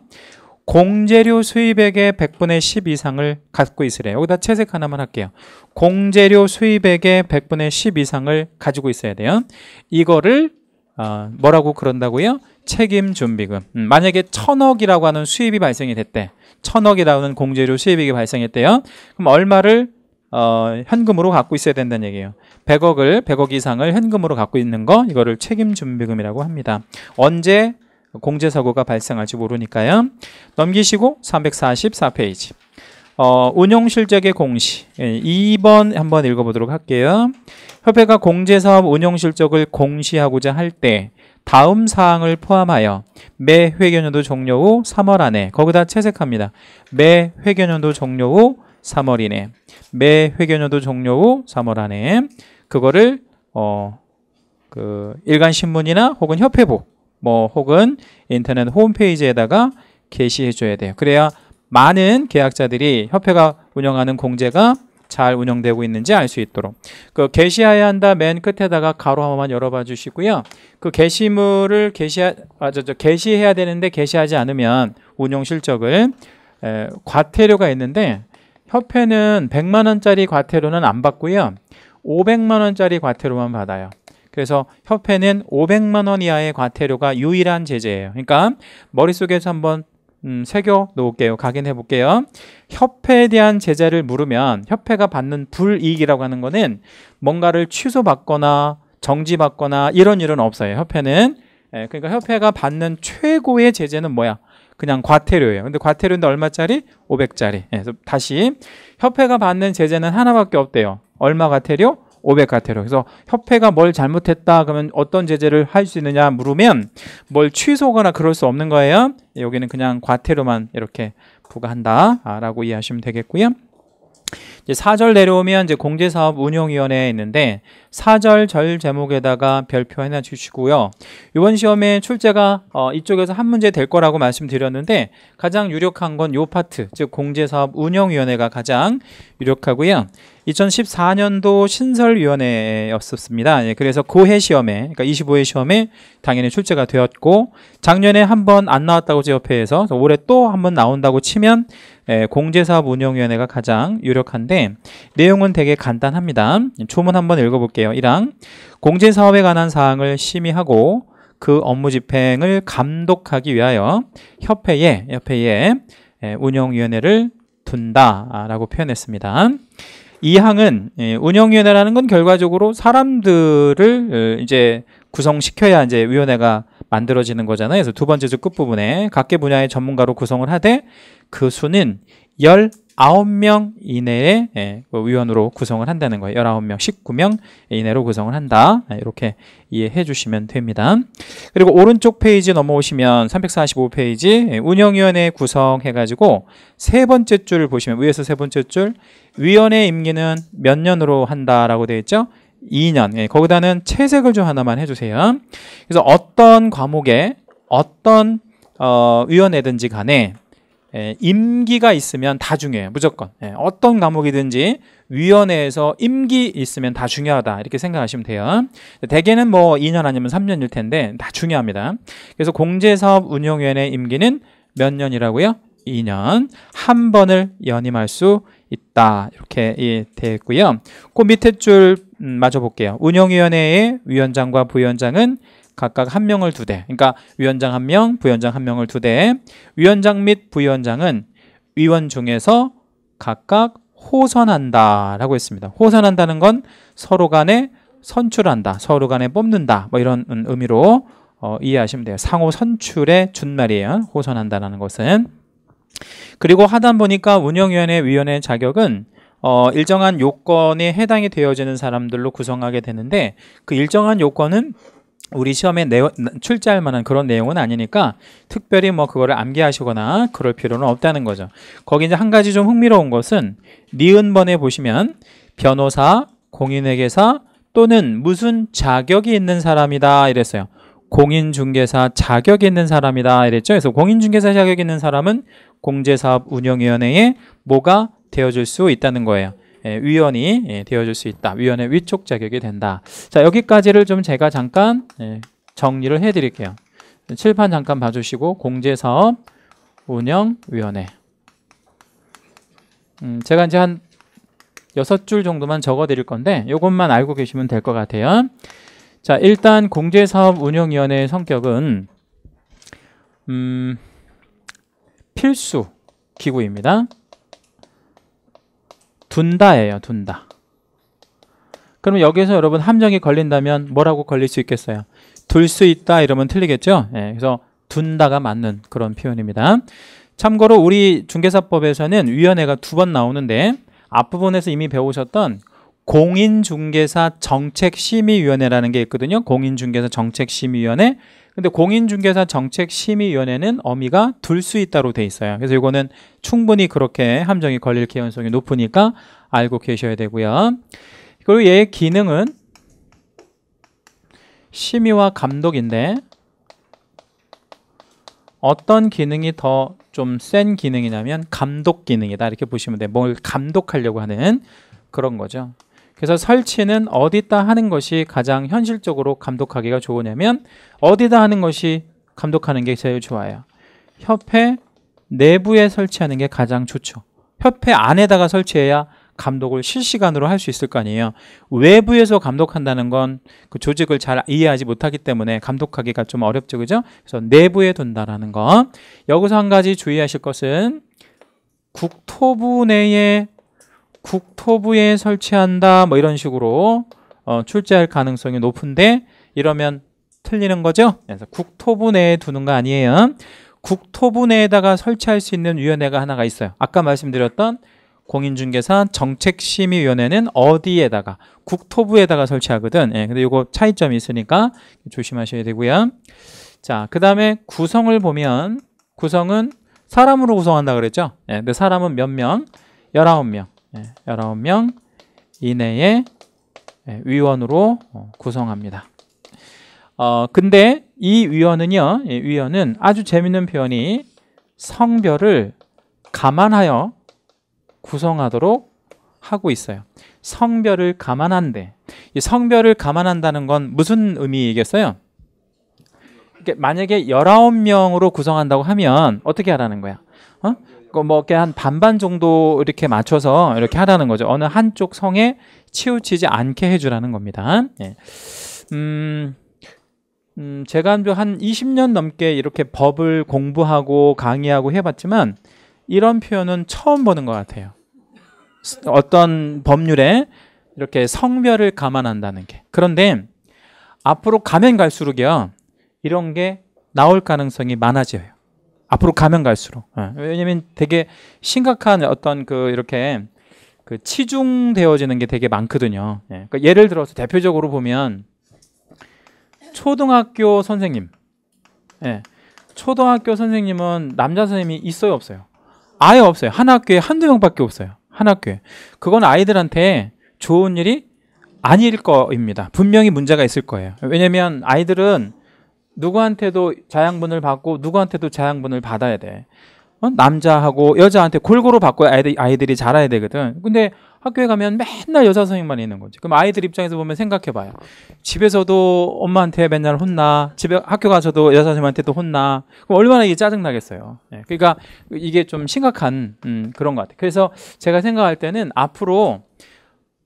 공재료 수입액의 100분의 10 이상을 갖고 있으래요. 여기다 채색 하나만 할게요. 공재료 수입액의 100분의 10 이상을 가지고 있어야 돼요. 이거를 어, 뭐라고 그런다고요? 책임 준비금. 음, 만약에 천억이라고 하는 수입이 발생이 됐대. 천억이라는 공제료 수입액이 발생했대요. 그럼 얼마를 어, 현금으로 갖고 있어야 된다는 얘기예요. 100억을 100억 이상을 현금으로 갖고 있는 거 이거를 책임 준비금이라고 합니다. 언제 공제 사고가 발생할지 모르니까요. 넘기시고 344페이지. 어, 운영 실적의 공시. 2번 예, 한번 읽어보도록 할게요. 협회가 공제사업 운영 실적을 공시하고자 할 때 다음 사항을 포함하여 매 회계연도 종료 후 3월 안에 거기다 채색합니다. 매 회계연도 종료 후 3월 이내 매 회계연도 종료 후 3월 안에 그거를 어, 그 일간 신문이나 혹은 협회부 뭐 혹은 인터넷 홈페이지에다가 게시해 줘야 돼요. 그래야 많은 계약자들이 협회가 운영하는 공제가 잘 운영되고 있는지 알 수 있도록 그 게시해야 한다 맨 끝에다가 가로 한번 열어봐 주시고요 그 게시물을 게시하 아, 저, 저, 게시해야 되는데 게시하지 않으면 운영 실적을 에, 과태료가 있는데 협회는 100만 원짜리 과태료는 안 받고요 500만 원짜리 과태료만 받아요 그래서 협회는 500만 원 이하의 과태료가 유일한 제재예요. 그러니까 머릿속에서 한번 음, 새겨 놓을게요. 각인해 볼게요. 협회에 대한 제재를 물으면 협회가 받는 불이익이라고 하는 거는 뭔가를 취소받거나 정지받거나 이런 일은 없어요. 협회는 예, 그러니까 협회가 받는 최고의 제재는 뭐야? 그냥 과태료예요. 근데 과태료인데 얼마짜리? 500짜리. 예, 그래서 다시 협회가 받는 제재는 하나밖에 없대요. 얼마 과태료? 500가테로. 그래서 협회가 뭘 잘못했다 그러면 어떤 제재를 할 수 있느냐 물으면 뭘 취소거나 그럴 수 없는 거예요. 여기는 그냥 과태료만 이렇게 부과한다라고 이해하시면 되겠고요. 이제 4절 내려오면 이제 공제사업 운영위원회에 있는데 4절 절 제목에다가 별표 해놔 주시고요. 이번 시험에 출제가 어, 이쪽에서 한 문제 될 거라고 말씀드렸는데 가장 유력한 건 요 파트, 즉 공제사업 운영위원회가 가장 유력하고요. 2014년도 신설위원회였었습니다. 예, 그래서 고해 시험에, 그러니까 25회 시험에 당연히 출제가 되었고, 작년에 한 번 안 나왔다고 제옆회에서 올해 또 한 번 나온다고 치면 예, 공제사업 운영위원회가 가장 유력한데, 있는데 네, 내용은 되게 간단합니다. 초문 한번 읽어볼게요. 1항 공제사업에 관한 사항을 심의하고 그 업무 집행을 감독하기 위하여 협회에 협회에 예, 운영위원회를 둔다라고 표현했습니다. 이 항은 예, 운영위원회라는 건 결과적으로 사람들을 어, 이제 구성시켜야 이제 위원회가 만들어지는 거잖아요. 그래서 두 번째 끝부분에 각계 분야의 전문가로 구성을 하되 그 수는 19명 이내의 예, 그 위원으로 구성을 한다는 거예요. 19명, 19명 이내로 구성을 한다. 예, 이렇게 이해해 주시면 됩니다. 그리고 오른쪽 페이지 넘어오시면 345페이지 예, 운영위원회 구성해가지고 세 번째 줄 보시면 위에서 세 번째 줄 위원회 임기는 몇 년으로 한다라고 되어 있죠. 2년. 거기다는 채색을 좀 하나만 해주세요. 그래서 어떤 과목에 어떤 어, 위원회든지 간에 예, 임기가 있으면 다 중요해요. 무조건. 예, 어떤 과목이든지 위원회에서 임기 있으면 다 중요하다. 이렇게 생각하시면 돼요. 대개는 뭐 2년 아니면 3년일 텐데 다 중요합니다. 그래서 공제사업 운영위원회 임기는 몇 년이라고요? 2년. 한 번을 연임할 수 있다. 이렇게 예, 되었고요. 그 밑에 줄 음, 마저 볼게요. 운영위원회의 위원장과 부위원장은 각각 한 명을 두 대. 그러니까 위원장 한 명, 부위원장 한 명을 두 대. 위원장 및 부위원장은 위원 중에서 각각 호선한다라고 했습니다. 호선한다는 건 서로 간에 선출한다, 서로 간에 뽑는다, 뭐 이런 의미로 어, 이해하시면 돼요. 상호 선출의 준말이에요. 호선한다라는 것은. 그리고 하단 보니까 운영위원회 위원회 자격은 어, 일정한 요건에 해당이 되어지는 사람들로 구성하게 되는데 그 일정한 요건은 우리 시험에 내, 출제할 만한 그런 내용은 아니니까 특별히 뭐 그거를 암기하시거나 그럴 필요는 없다는 거죠. 거기 이제 한 가지 좀 흥미로운 것은 니은번에 보시면 변호사, 공인회계사 또는 무슨 자격이 있는 사람이다 이랬어요. 공인중개사 자격 이 있는 사람이다 이랬죠. 그래서 공인중개사 자격 이 있는 사람은 공제사업 운영위원회에 뭐가 되어줄 수 있다는 거예요. 예, 위원이 예, 되어줄 수 있다. 위원의 위촉 자격이 된다. 자 여기까지를 좀 제가 잠깐 예, 정리를 해드릴게요. 칠판 잠깐 봐주시고 공제사업 운영위원회 음, 제가 이제 한6줄 정도만 적어드릴 건데 이것만 알고 계시면 될 것 같아요. 자 일단 공제사업 운영위원회의 성격은 음, 필수 기구입니다. 둔다예요. 둔다. 그럼 여기서 여러분 함정이 걸린다면 뭐라고 걸릴 수 있겠어요? 둘 수 있다 이러면 틀리겠죠? 예, 그래서 둔다가 맞는 그런 표현입니다. 참고로 우리 중개사법에서는 위원회가 두 번 나오는데 앞부분에서 이미 배우셨던 공인중개사 정책심의위원회라는 게 있거든요. 공인중개사 정책심의위원회 근데 공인중개사 정책심의위원회는 어미가 둘 수 있다로 돼 있어요. 그래서 이거는 충분히 그렇게 함정이 걸릴 개연성이 높으니까 알고 계셔야 되고요. 그리고 얘의 기능은 심의와 감독인데 어떤 기능이 더 좀 센 기능이냐면 감독 기능이다 이렇게 보시면 돼뭘 요 감독하려고 하는 그런 거죠 그래서 설치는 어디다 하는 것이 가장 현실적으로 감독하기가 좋으냐면 어디다 하는 것이 감독하는 게 제일 좋아요. 협회 내부에 설치하는 게 가장 좋죠. 협회 안에다가 설치해야 감독을 실시간으로 할 수 있을 거 아니에요. 외부에서 감독한다는 건 그 조직을 잘 이해하지 못하기 때문에 감독하기가 좀 어렵죠. 그죠? 그래서 내부에 둔다라는 거. 여기서 한 가지 주의하실 것은 국토부 내에 국토부에 설치한다 뭐 이런 식으로 어, 출제할 가능성이 높은데 이러면 틀리는 거죠. 그래서 국토부 내에 두는 거 아니에요. 국토부 내에다가 설치할 수 있는 위원회가 하나가 있어요. 아까 말씀드렸던 공인중개사 정책심의위원회는 어디에다가 국토부에다가 설치하거든. 예, 근데 이거 차이점이 있으니까 조심하셔야 되고요. 자, 그 다음에 구성을 보면 구성은 사람으로 구성한다 그랬죠. 예, 근데 사람은 몇 명? 19명. 1 예, 9명이내에 예, 위원으로 어, 구성합니다. 어, 근데 이 위원은요, 예, 위원은 아주 재밌는 표현이 성별을 감안하여 구성하도록 하고 있어요. 성별을 감안한데, 이 성별을 감안한다는 건 무슨 의미이겠어요? 만약에 19명으로 구성한다고 하면 어떻게 하라는 거야? 어? 뭐 이렇게 한 반반 정도 이렇게 맞춰서 이렇게 하라는 거죠. 어느 한쪽 성에 치우치지 않게 해주라는 겁니다. 예. 음, 음, 제가 한한 20년 넘게 이렇게 법을 공부하고 강의하고 해봤지만 이런 표현은 처음 보는 것 같아요. 어떤 법률에 이렇게 성별을 감안한다는 게. 그런데 앞으로 가면 갈수록요, 이런 게 나올 가능성이 많아져요. 앞으로 가면 갈수록 네. 왜냐면 되게 심각한 어떤 그 이렇게 그 치중되어지는 게 되게 많거든요. 예. 그러니까 예를 들어서 대표적으로 보면 초등학교 선생님, 예. 초등학교 선생님은 남자 선생님이 있어요 없어요? 아예 없어요. 한 학교에 한두 명밖에 없어요. 한 학교에 그건 아이들한테 좋은 일이 아닐 입니다 분명히 문제가 있을 거예요. 왜냐면 아이들은 누구한테도 자양분을 받고 누구한테도 자양분을 받아야 돼. 어? 남자하고 여자한테 골고루 바꿔야 아이들, 이 아이들이 자라야 되거든. 근데 학교에 가면 맨날 여자 선생님만 있는 거지. 그럼 아이들 입장에서 보면 생각해봐요. 집에서도 엄마한테 맨날 혼나, 집에 학교 가서도 여자 선생님한테도 혼나. 그럼 얼마나 이게 짜증 나겠어요. 네. 예, 그러니까 이게 좀 심각한 음, 그런 것 같아요. 그래서 제가 생각할 때는 앞으로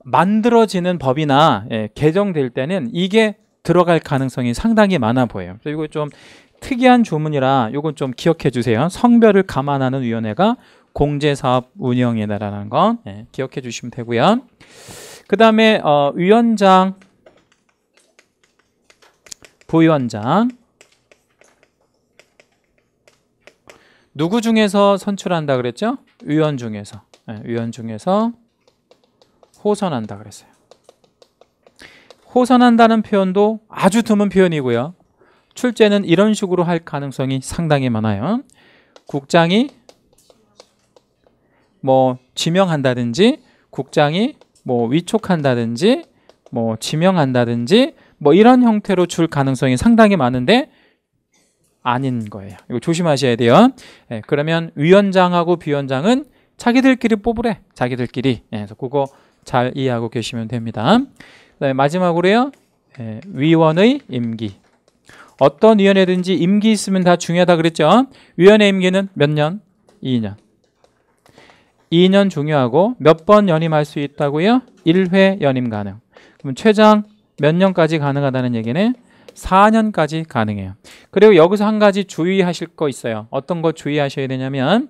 만들어지는 법이나 예, 개정될 때는 이게 들어갈 가능성이 상당히 많아 보여요. 그래서 이거 좀 특이한 조문이라 이건 좀 기억해 주세요. 성별을 감안하는 위원회가 공제사업 운영이다라는 건 네, 기억해 주시면 되고요. 그 다음에 어, 위원장, 부위원장 누구 중에서 선출한다 그랬죠? 위원 중에서 네, 위원 중에서 호선한다 그랬어요. 호선한다는 표현도 아주 드문 표현이고요. 출제는 이런 식으로 할 가능성이 상당히 많아요. 국장이 뭐 지명한다든지 국장이 뭐 위촉한다든지 뭐 지명한다든지 뭐 이런 형태로 줄 가능성이 상당히 많은데 아닌 거예요. 이거 조심하셔야 돼요. 예, 그러면 위원장하고 비원장은 자기들끼리 뽑으래. 자기들끼리. 예, 그래서 그거 잘 이해하고 계시면 됩니다. 네, 마지막으로요. 네, 위원의 임기. 어떤 위원회든지 임기 있으면 다 중요하다 그랬죠. 위원회 임기는 몇 년? 2년. 2년 중요하고 몇 번 연임할 수 있다고요? 1회 연임 가능. 그럼 최장 몇 년까지 가능하다는 얘기는 4년까지 가능해요. 그리고 여기서 한 가지 주의하실 거 있어요. 어떤 거 주의하셔야 되냐면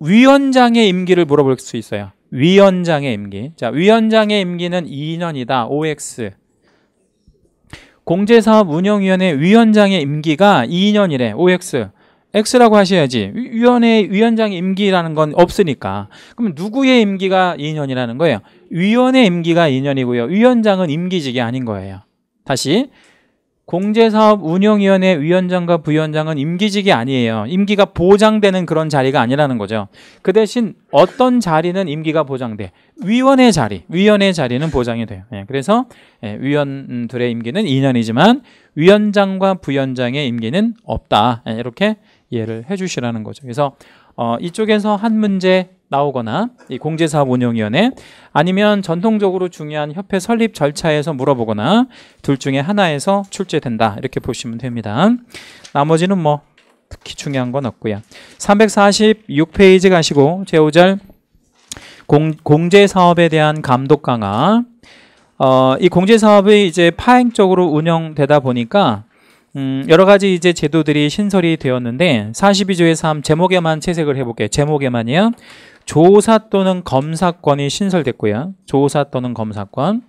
위원장의 임기를 물어볼 수 있어요. 위원장의 임기. 자, 위원장의 임기는 2년이다. OX. 공제사업 운영위원회 위원장의 임기가 2년이래. OX. X라고 하셔야지. 위원회 위원장 임기라는 건 없으니까. 그럼 누구의 임기가 2년이라는 거예요? 위원회 임기가 2년이고요. 위원장은 임기직이 아닌 거예요. 다시 공제사업 운영위원회 위원장과 부위원장은 임기직이 아니에요. 임기가 보장되는 그런 자리가 아니라는 거죠. 그 대신 어떤 자리는 임기가 보장돼. 위원의 자리, 위원의 자리는 보장이 돼요. 예, 그래서 예, 위원들의 임기는 2년이지만 위원장과 부위원장의 임기는 없다. 예, 이렇게 이해를 해주시라는 거죠. 그래서 어, 이쪽에서 한 문제 나오거나 이 공제사업운영위원회 아니면 전통적으로 중요한 협회 설립 절차에서 물어보거나 둘 중에 하나에서 출제된다 이렇게 보시면 됩니다 나머지는 뭐 특히 중요한 건 없고요 346페이지 가시고 제5절 공, 공제사업에 대한 감독 강화 어, 이 공제사업이 이제 파행적으로 운영되다 보니까 음, 여러 가지 이제 제도들이 신설이 되었는데 42조의 3 제목에만 채색을 해볼게요. 제목에만이요. 조사 또는 검사권이 신설됐고요. 조사 또는 검사권.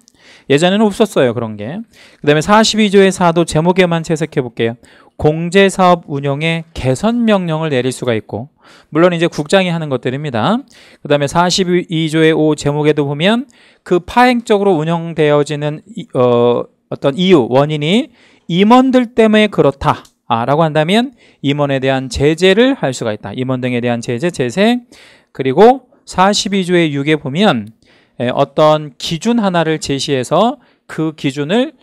예전에는 없었어요. 그런 게. 그 다음에 42조의 4도 제목에만 채색해 볼게요. 공제사업 운영에 개선 명령을 내릴 수가 있고 물론 이제 국장이 하는 것들입니다. 그 다음에 42조의 5 제목에도 보면 그 파행적으로 운영되어지는 어, 어떤 이유, 원인이 임원들 때문에 그렇다. 아, 라고 한다면 임원에 대한 제재를 할 수가 있다. 임원 등에 대한 제재, 제재, 그리고 42조의 6에 보면 어떤 기준 하나를 제시해서 그 기준을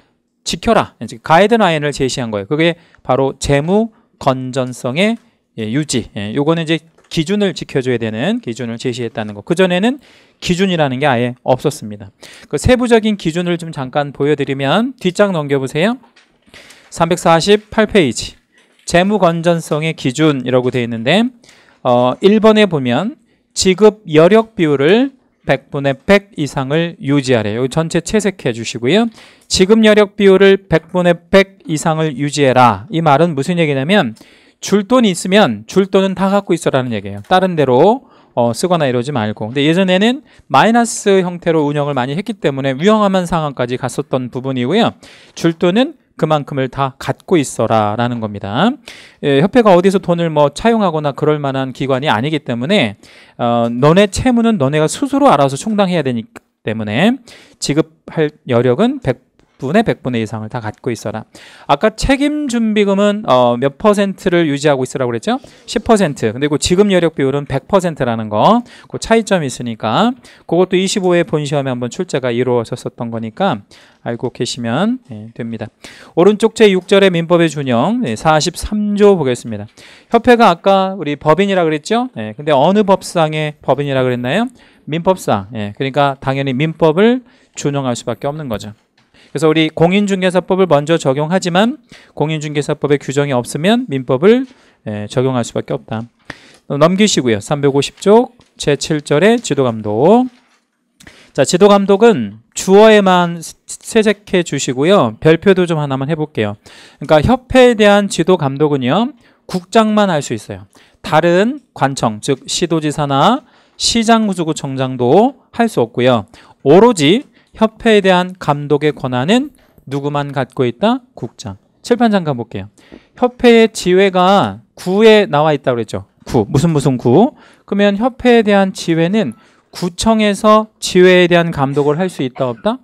지켜라. 가이드라인을 제시한 거예요. 그게 바로 재무 건전성의 예, 유지. 예, 요거는 이제 기준을 지켜줘야 되는 기준을 제시했다는 거. 그전에는 기준이라는 게 아예 없었습니다. 그 세부적인 기준을 좀 잠깐 보여드리면 뒷장 넘겨보세요. 348페이지. 재무건전성의 기준이라고 되어 있는데 어, 1번에 보면 지급 여력 비율을 100분의 100 이상을 유지하래요. 전체 채색해 주시고요. 지급 여력 비율을 100분의 100 이상을 유지해라. 이 말은 무슨 얘기냐면 줄 돈이 있으면 줄 돈은 다 갖고 있어라는 얘기예요. 다른 데로 어, 쓰거나 이러지 말고 근데 예전에는 마이너스 형태로 운영을 많이 했기 때문에 위험한 상황까지 갔었던 부분이고요. 줄 돈은 그만큼을 다 갖고 있어라 라는 겁니다. 예, 협회가 어디서 돈을 뭐 차용하거나 그럴 만한 기관이 아니기 때문에 어, 너네 채무는 너네가 스스로 알아서 충당해야 되기 때문에 지급할 여력은 1 0분의 100분의 이상을 다 갖고 있어라. 아까 책임 준비금은 어, 몇 퍼센트를 유지하고 있으라고 그랬죠? 10%. 근데 그지금 여력 비율은 100%라는 거. 그 차이점이 있으니까 그것도 25회 본 시험에 한번 출제가 이루어졌었던 거니까 알고 계시면 예, 됩니다. 오른쪽 제6절의 민법의 준영 예, 43조 보겠습니다. 협회가 아까 우리 법인이라 그랬죠? 예, 근데 어느 법상의 법인이라 그랬나요? 민법상. 예, 그러니까 당연히 민법을 준용할 수밖에 없는 거죠. 그래서 우리 공인중개사법을 먼저 적용하지만 공인중개사법의 규정이 없으면 민법을 예, 적용할 수밖에 없다. 넘기시고요. 350쪽 제7절의 지도감독. 자, 지도감독은 주어에만 세색해 주시고요. 별표도 좀 하나만 해볼게요. 그러니까 협회에 대한 지도감독은요. 국장만 할 수 있어요. 다른 관청, 즉 시도지사나 시장구조구청장도 할 수 없고요. 오로지 협회에 대한 감독의 권한은 누구만 갖고 있다? 국장. 칠판 장가 볼게요. 협회의 지회가 구에 나와 있다고 그랬죠. 구. 무슨 무슨 구. 그러면 협회에 대한 지회는 구청에서 지회에 대한 감독을 할 수 있다 없다?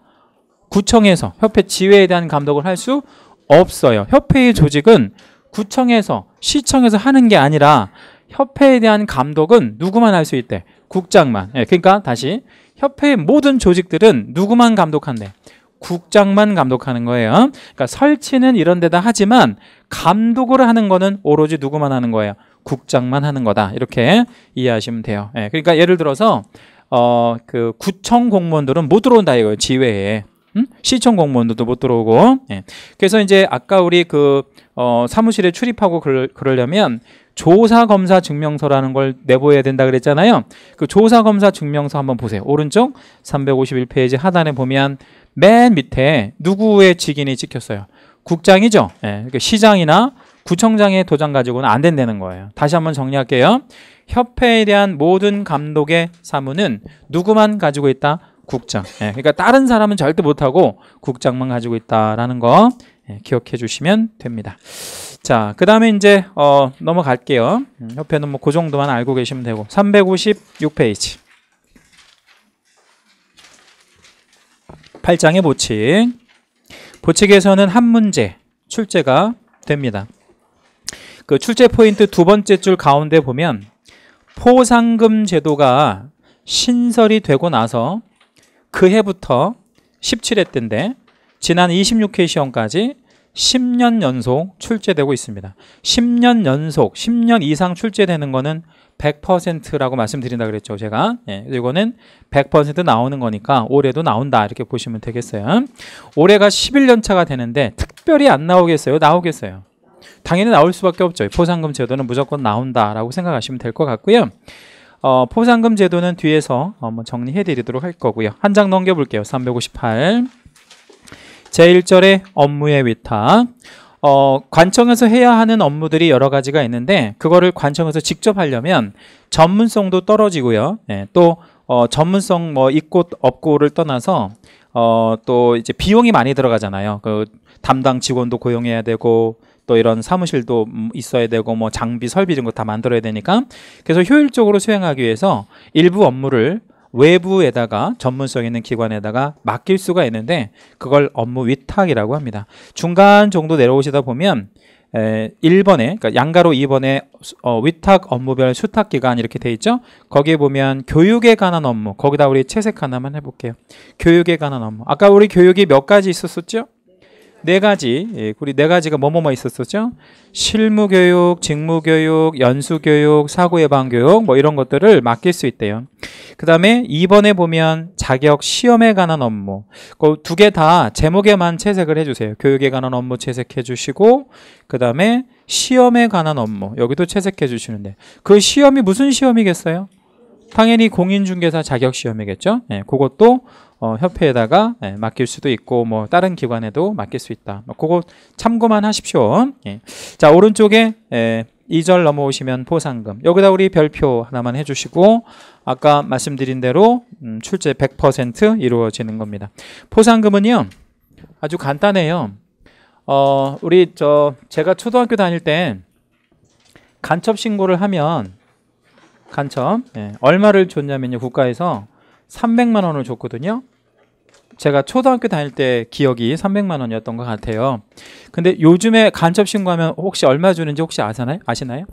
구청에서 협회 지회에 대한 감독을 할 수 없어요. 협회의 조직은 구청에서 시청에서 하는 게 아니라 협회에 대한 감독은 누구만 할 수 있대? 국장만. 예, 그러니까 다시 협회의 모든 조직들은 누구만 감독한대? 국장만 감독하는 거예요. 그러니까 설치는 이런 데다 하지만 감독을 하는 거는 오로지 누구만 하는 거예요? 국장만 하는 거다. 이렇게 이해하시면 돼요. 예, 그러니까 예를 들어서 어, 그 구청 공무원들은 못 들어온다 이거예요. 지회에. 응? 시청 공무원들도 못 들어오고. 예. 그래서 이제 아까 우리 그 어, 사무실에 출입하고 그러, 그러려면 조사 검사 증명서라는 걸 내보여야 된다 그랬잖아요. 그 조사 검사 증명서 한번 보세요. 오른쪽 351페이지 하단에 보면 맨 밑에 누구의 직인이 찍혔어요. 국장이죠. 예, 그러니까 시장이나 구청장의 도장 가지고는 안 된다는 거예요. 다시 한번 정리할게요. 협회에 대한 모든 감독의 사무는 누구만 가지고 있다? 국장. 예, 그러니까 다른 사람은 절대 못하고 국장만 가지고 있다라는 거 예, 기억해 주시면 됩니다. 자, 그 다음에 이제 어, 넘어갈게요. 음, 옆에는 뭐그 정도만 알고 계시면 되고 356페이지 8장의 보칙 보칙에서는 한 문제 출제가 됩니다. 그 출제 포인트 두 번째 줄 가운데 보면 포상금 제도가 신설이 되고 나서 그 해부터 17회 때인데 지난 26회 시험까지 10년 연속 출제되고 있습니다. 10년 연속, 10년 이상 출제되는 거는 100%라고 말씀드린다 그랬죠, 제가. 예, 이거는 100% 나오는 거니까 올해도 나온다 이렇게 보시면 되겠어요. 올해가 11년 차가 되는데 특별히 안 나오겠어요? 나오겠어요. 당연히 나올 수밖에 없죠. 포상금 제도는 무조건 나온다라고 생각하시면 될 것 같고요. 어, 포상금 제도는 뒤에서 어, 뭐 정리해 드리도록 할 거고요. 한 장 넘겨 볼게요. 358. 제1절의 업무의 위탁 어, 관청에서 해야 하는 업무들이 여러 가지가 있는데 그거를 관청에서 직접 하려면 전문성도 떨어지고요. 예, 또 어, 전문성 뭐 있고 없고를 떠나서 어, 또 이제 비용이 많이 들어가잖아요. 그 담당 직원도 고용해야 되고 또 이런 사무실도 음, 있어야 되고 뭐 장비 설비 이런 거 다 만들어야 되니까 그래서 효율적으로 수행하기 위해서 일부 업무를 외부에다가 전문성 있는 기관에다가 맡길 수가 있는데 그걸 업무 위탁이라고 합니다. 중간 정도 내려오시다 보면 에, 1번에 그러니까 양가로 2번에 어, 위탁 업무별 수탁 기관 이렇게 돼 있죠. 거기에 보면 교육에 관한 업무 거기다 우리 채색 하나만 해볼게요. 교육에 관한 업무 아까 우리 교육이 몇 가지 있었었죠? 네 가지 예, 우리 네 가지가 뭐뭐뭐 있었었죠 실무교육 직무교육 연수교육 사고예방교육 뭐 이런 것들을 맡길 수 있대요 그 다음에 2번에 보면 자격 시험에 관한 업무 그 두 개 다 제목에만 채색을 해주세요 교육에 관한 업무 채색해 주시고 그 다음에 시험에 관한 업무 여기도 채색해 주시는데 그 시험이 무슨 시험이겠어요 당연히 공인중개사 자격시험이겠죠. 예, 그것도 어, 협회에다가 예, 맡길 수도 있고 뭐 다른 기관에도 맡길 수 있다. 뭐, 그거 참고만 하십시오. 예. 자 오른쪽에 예, 2절 넘어오시면 포상금 여기다 우리 별표 하나만 해주시고 아까 말씀드린 대로 음, 출제 100% 이루어지는 겁니다. 포상금은요 아주 간단해요. 어 우리 저 제가 초등학교 다닐 때 간첩 신고를 하면 간첩. 예. 얼마를 줬냐면요. 국가에서 300만 원을 줬거든요. 제가 초등학교 다닐 때 기억이 300만 원이었던 것 같아요. 근데 요즘에 간첩 신고하면 혹시 얼마 주는지 혹시 아시나요? 아시나요?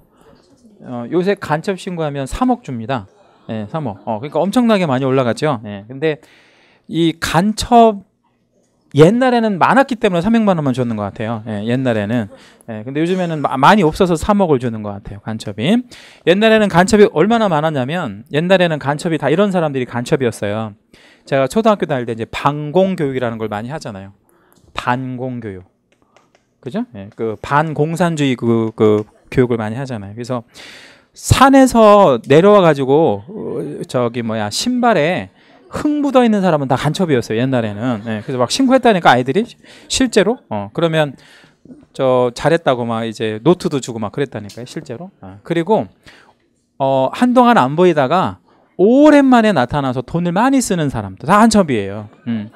어, 요새 간첩 신고하면 3억 줍니다. 예, 3억. 어, 그러니까 엄청나게 많이 올라갔죠. 예. 근데 이 간첩 옛날에는 많았기 때문에 300만 원만 줬는 것 같아요. 예, 옛날에는. 예, 근데 요즘에는 마, 많이 없어서 3억을 주는 것 같아요. 간첩이. 옛날에는 간첩이 얼마나 많았냐면 옛날에는 간첩이 다 이런 사람들이 간첩이었어요. 제가 초등학교 다닐 때 이제 반공 교육이라는 걸 많이 하잖아요. 반공 교육. 그죠? 예, 그 반공산주의 그, 그 교육을 많이 하잖아요. 그래서 산에서 내려와 가지고 어, 저기 뭐야 신발에 흙 묻어 있는 사람은 다 간첩이었어요 옛날에는. 네, 그래서 막 신고했다니까 아이들이 실제로. 어, 그러면 저 잘했다고 막 이제 노트도 주고 막 그랬다니까요 실제로. 아. 그리고 어, 한동안 안 보이다가 오랜만에 나타나서 돈을 많이 쓰는 사람도 다 간첩이에요. 음.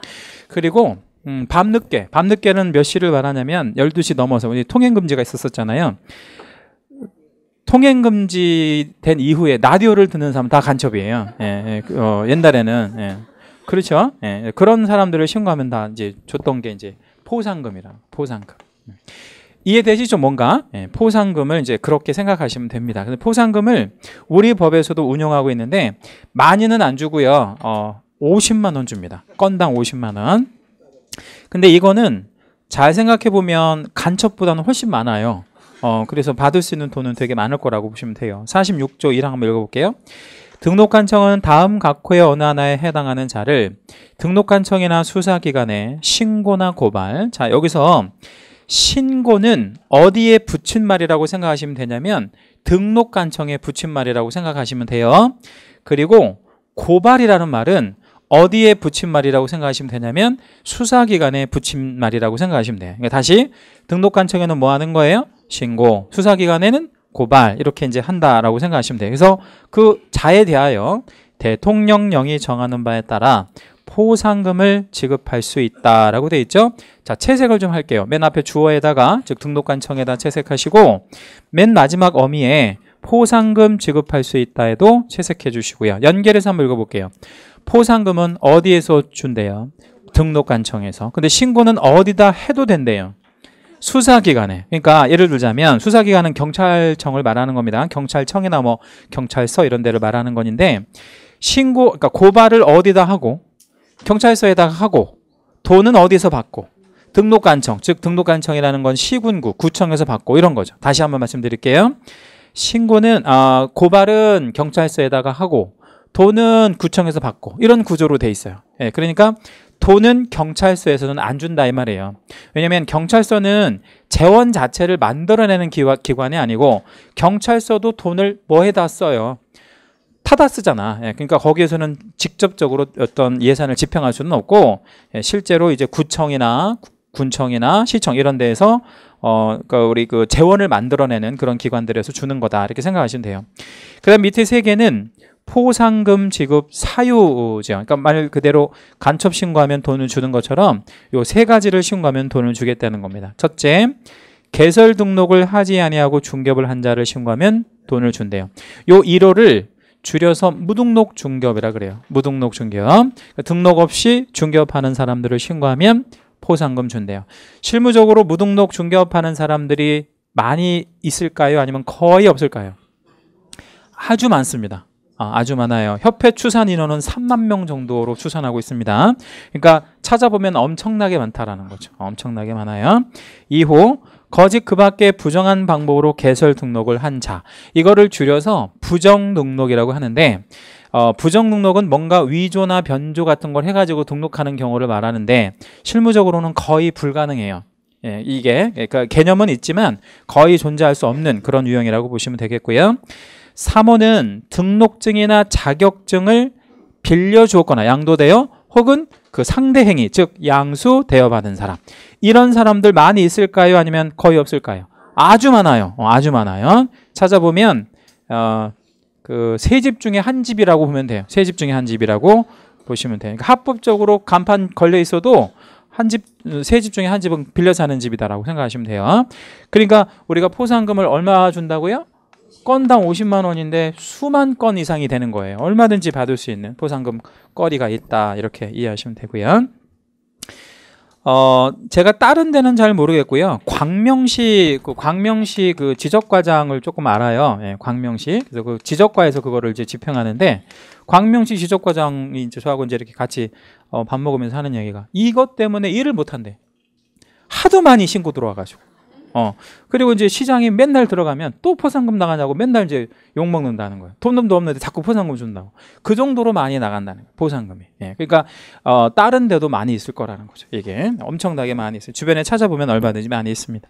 그리고 음, 밤늦게 밤늦게는 몇 시를 말하냐면 12시 넘어서 우리 통행 금지가 있었었잖아요. 통행 금지된 이후에 라디오를 듣는 사람 다 간첩이에요. 예, 예, 그, 어, 옛날에는 예. 그렇죠. 예, 예, 그런 사람들을 신고하면 다 이제 줬던 게 이제 포상금이라 포상금. 음. 이에 대해서 뭔가 예, 포상금을 이제 그렇게 생각하시면 됩니다. 근데 포상금을 우리 법에서도 운영하고 있는데 많이는 안 주고요. 어, 50만 원 줍니다. 건당 50만 원. 근데 이거는 잘 생각해 보면 간첩보다는 훨씬 많아요. 어, 그래서 받을 수 있는 돈은 되게 많을 거라고 보시면 돼요. 46조 1항 한번 읽어볼게요. 등록한 청은 다음 각호의 어느 하나에 해당하는 자를 등록한 청이나 수사기관에 신고나 고발. 자, 여기서 신고는 어디에 붙인 말이라고 생각하시면 되냐면 등록한 청에 붙인 말이라고 생각하시면 돼요. 그리고 고발이라는 말은 어디에 붙인 말이라고 생각하시면 되냐면 수사기관에 붙인 말이라고 생각하시면 돼요. 그러니까 다시 등록한 청에는 뭐 하는 거예요? 신고, 수사기관에는 고발 이렇게 이제 한다라고 생각하시면 돼요. 그래서 그 자에 대하여 대통령령이 정하는 바에 따라 포상금을 지급할 수 있다라고 돼 있죠. 자, 채색을 좀 할게요. 맨 앞에 주어에다가 즉 등록관청에다 채색하시고 맨 마지막 어미에 포상금 지급할 수있다해도 채색해 주시고요. 연결해서 한번 읽어볼게요. 포상금은 어디에서 준대요? 등록관청에서. 근데 신고는 어디다 해도 된대요. 수사기관에 그러니까 예를 들자면 수사기관은 경찰청을 말하는 겁니다. 경찰청이나 뭐 경찰서 이런 데를 말하는 건인데 신고 그러니까 고발을 어디다 하고 경찰서에다가 하고 돈은 어디서 받고 등록관청 즉 등록관청이라는 건 시군구 구청에서 받고 이런 거죠. 다시 한번 말씀드릴게요. 신고는 아 고발은 경찰서에다가 하고 돈은 구청에서 받고 이런 구조로 돼 있어요. 예, 그러니까 돈은 경찰서에서는 안 준다 이 말이에요. 왜냐하면 경찰서는 재원 자체를 만들어내는 기와, 기관이 아니고 경찰서도 돈을 뭐에다 써요. 타다 쓰잖아. 예, 그러니까 거기에서는 직접적으로 어떤 예산을 집행할 수는 없고 예, 실제로 이제 구청이나 군청이나 시청 이런 데에서 어, 그러니까 우리 그 재원을 만들어내는 그런 기관들에서 주는 거다 이렇게 생각하시면 돼요. 그다음 밑에 세 개는 포상금 지급 사유 제한. 그러니까 만말 그대로 간첩 신고하면 돈을 주는 것처럼 요 세 가지를 신고하면 돈을 주겠다는 겁니다. 첫째, 개설 등록을 하지 아니하고 중개업을 한 자를 신고하면 돈을 준대요. 요 1호를 줄여서 무등록 중개업이라 그래요. 무등록 중개업. 그러니까 등록 없이 중개업하는 사람들을 신고하면 포상금 준대요. 실무적으로 무등록 중개업하는 사람들이 많이 있을까요? 아니면 거의 없을까요? 아주 많습니다. 아, 주 많아요. 협회 추산 인원은 3만 명 정도로 추산하고 있습니다. 그러니까 찾아보면 엄청나게 많다라는 거죠. 엄청나게 많아요. 2호 거짓 그 밖에 부정한 방법으로 개설 등록을 한 자. 이거를 줄여서 부정 등록이라고 하는데 어, 부정 등록은 뭔가 위조나 변조 같은 걸 해가지고 등록하는 경우를 말하는데 실무적으로는 거의 불가능해요. 예, 이게 그러니까 개념은 있지만 거의 존재할 수 없는 그런 유형이라고 보시면 되겠고요. 사모는 등록증이나 자격증을 빌려 주었거나 양도되어 혹은 그 상대 행위 즉 양수 대여받은 사람 이런 사람들 많이 있을까요? 아니면 거의 없을까요? 아주 많아요. 어, 아주 많아요. 찾아보면 어, 그 세 집 중에 한 집이라고 보면 돼요. 세 집 중에 한 집이라고 보시면 돼요. 그러니까 합법적으로 간판 걸려 있어도 한 집, 세 집 중에 한 집은 빌려 사는 집이다라고 생각하시면 돼요. 그러니까 우리가 포상금을 얼마 준다고요? 건당 50만 원인데 수만 건 이상이 되는 거예요. 얼마든지 받을 수 있는 보상금 거리가 있다. 이렇게 이해하시면 되고요. 어, 제가 다른 데는 잘 모르겠고요. 광명시, 그 광명시 그 지적과장을 조금 알아요. 예, 광명시. 그래서 그 지적과에서 그거를 이제 집행하는데, 광명시 지적과장이 이제 저하고 이제 이렇게 같이 어, 밥 먹으면서 하는 얘기가, 이것 때문에 일을 못한대. 하도 많이 신고 들어와가지고. 어. 그리고 이제 시장이 맨날 들어가면 또 포상금 나가냐고 맨날 이제 욕 먹는다는 거예요. 돈도 없는데 자꾸 포상금 준다고. 그 정도로 많이 나간다는 거예요. 포상금이. 예. 그러니까 어, 다른 데도 많이 있을 거라는 거죠. 이게 엄청나게 많이 있어요. 주변에 찾아보면 얼마든지 많이 있습니다.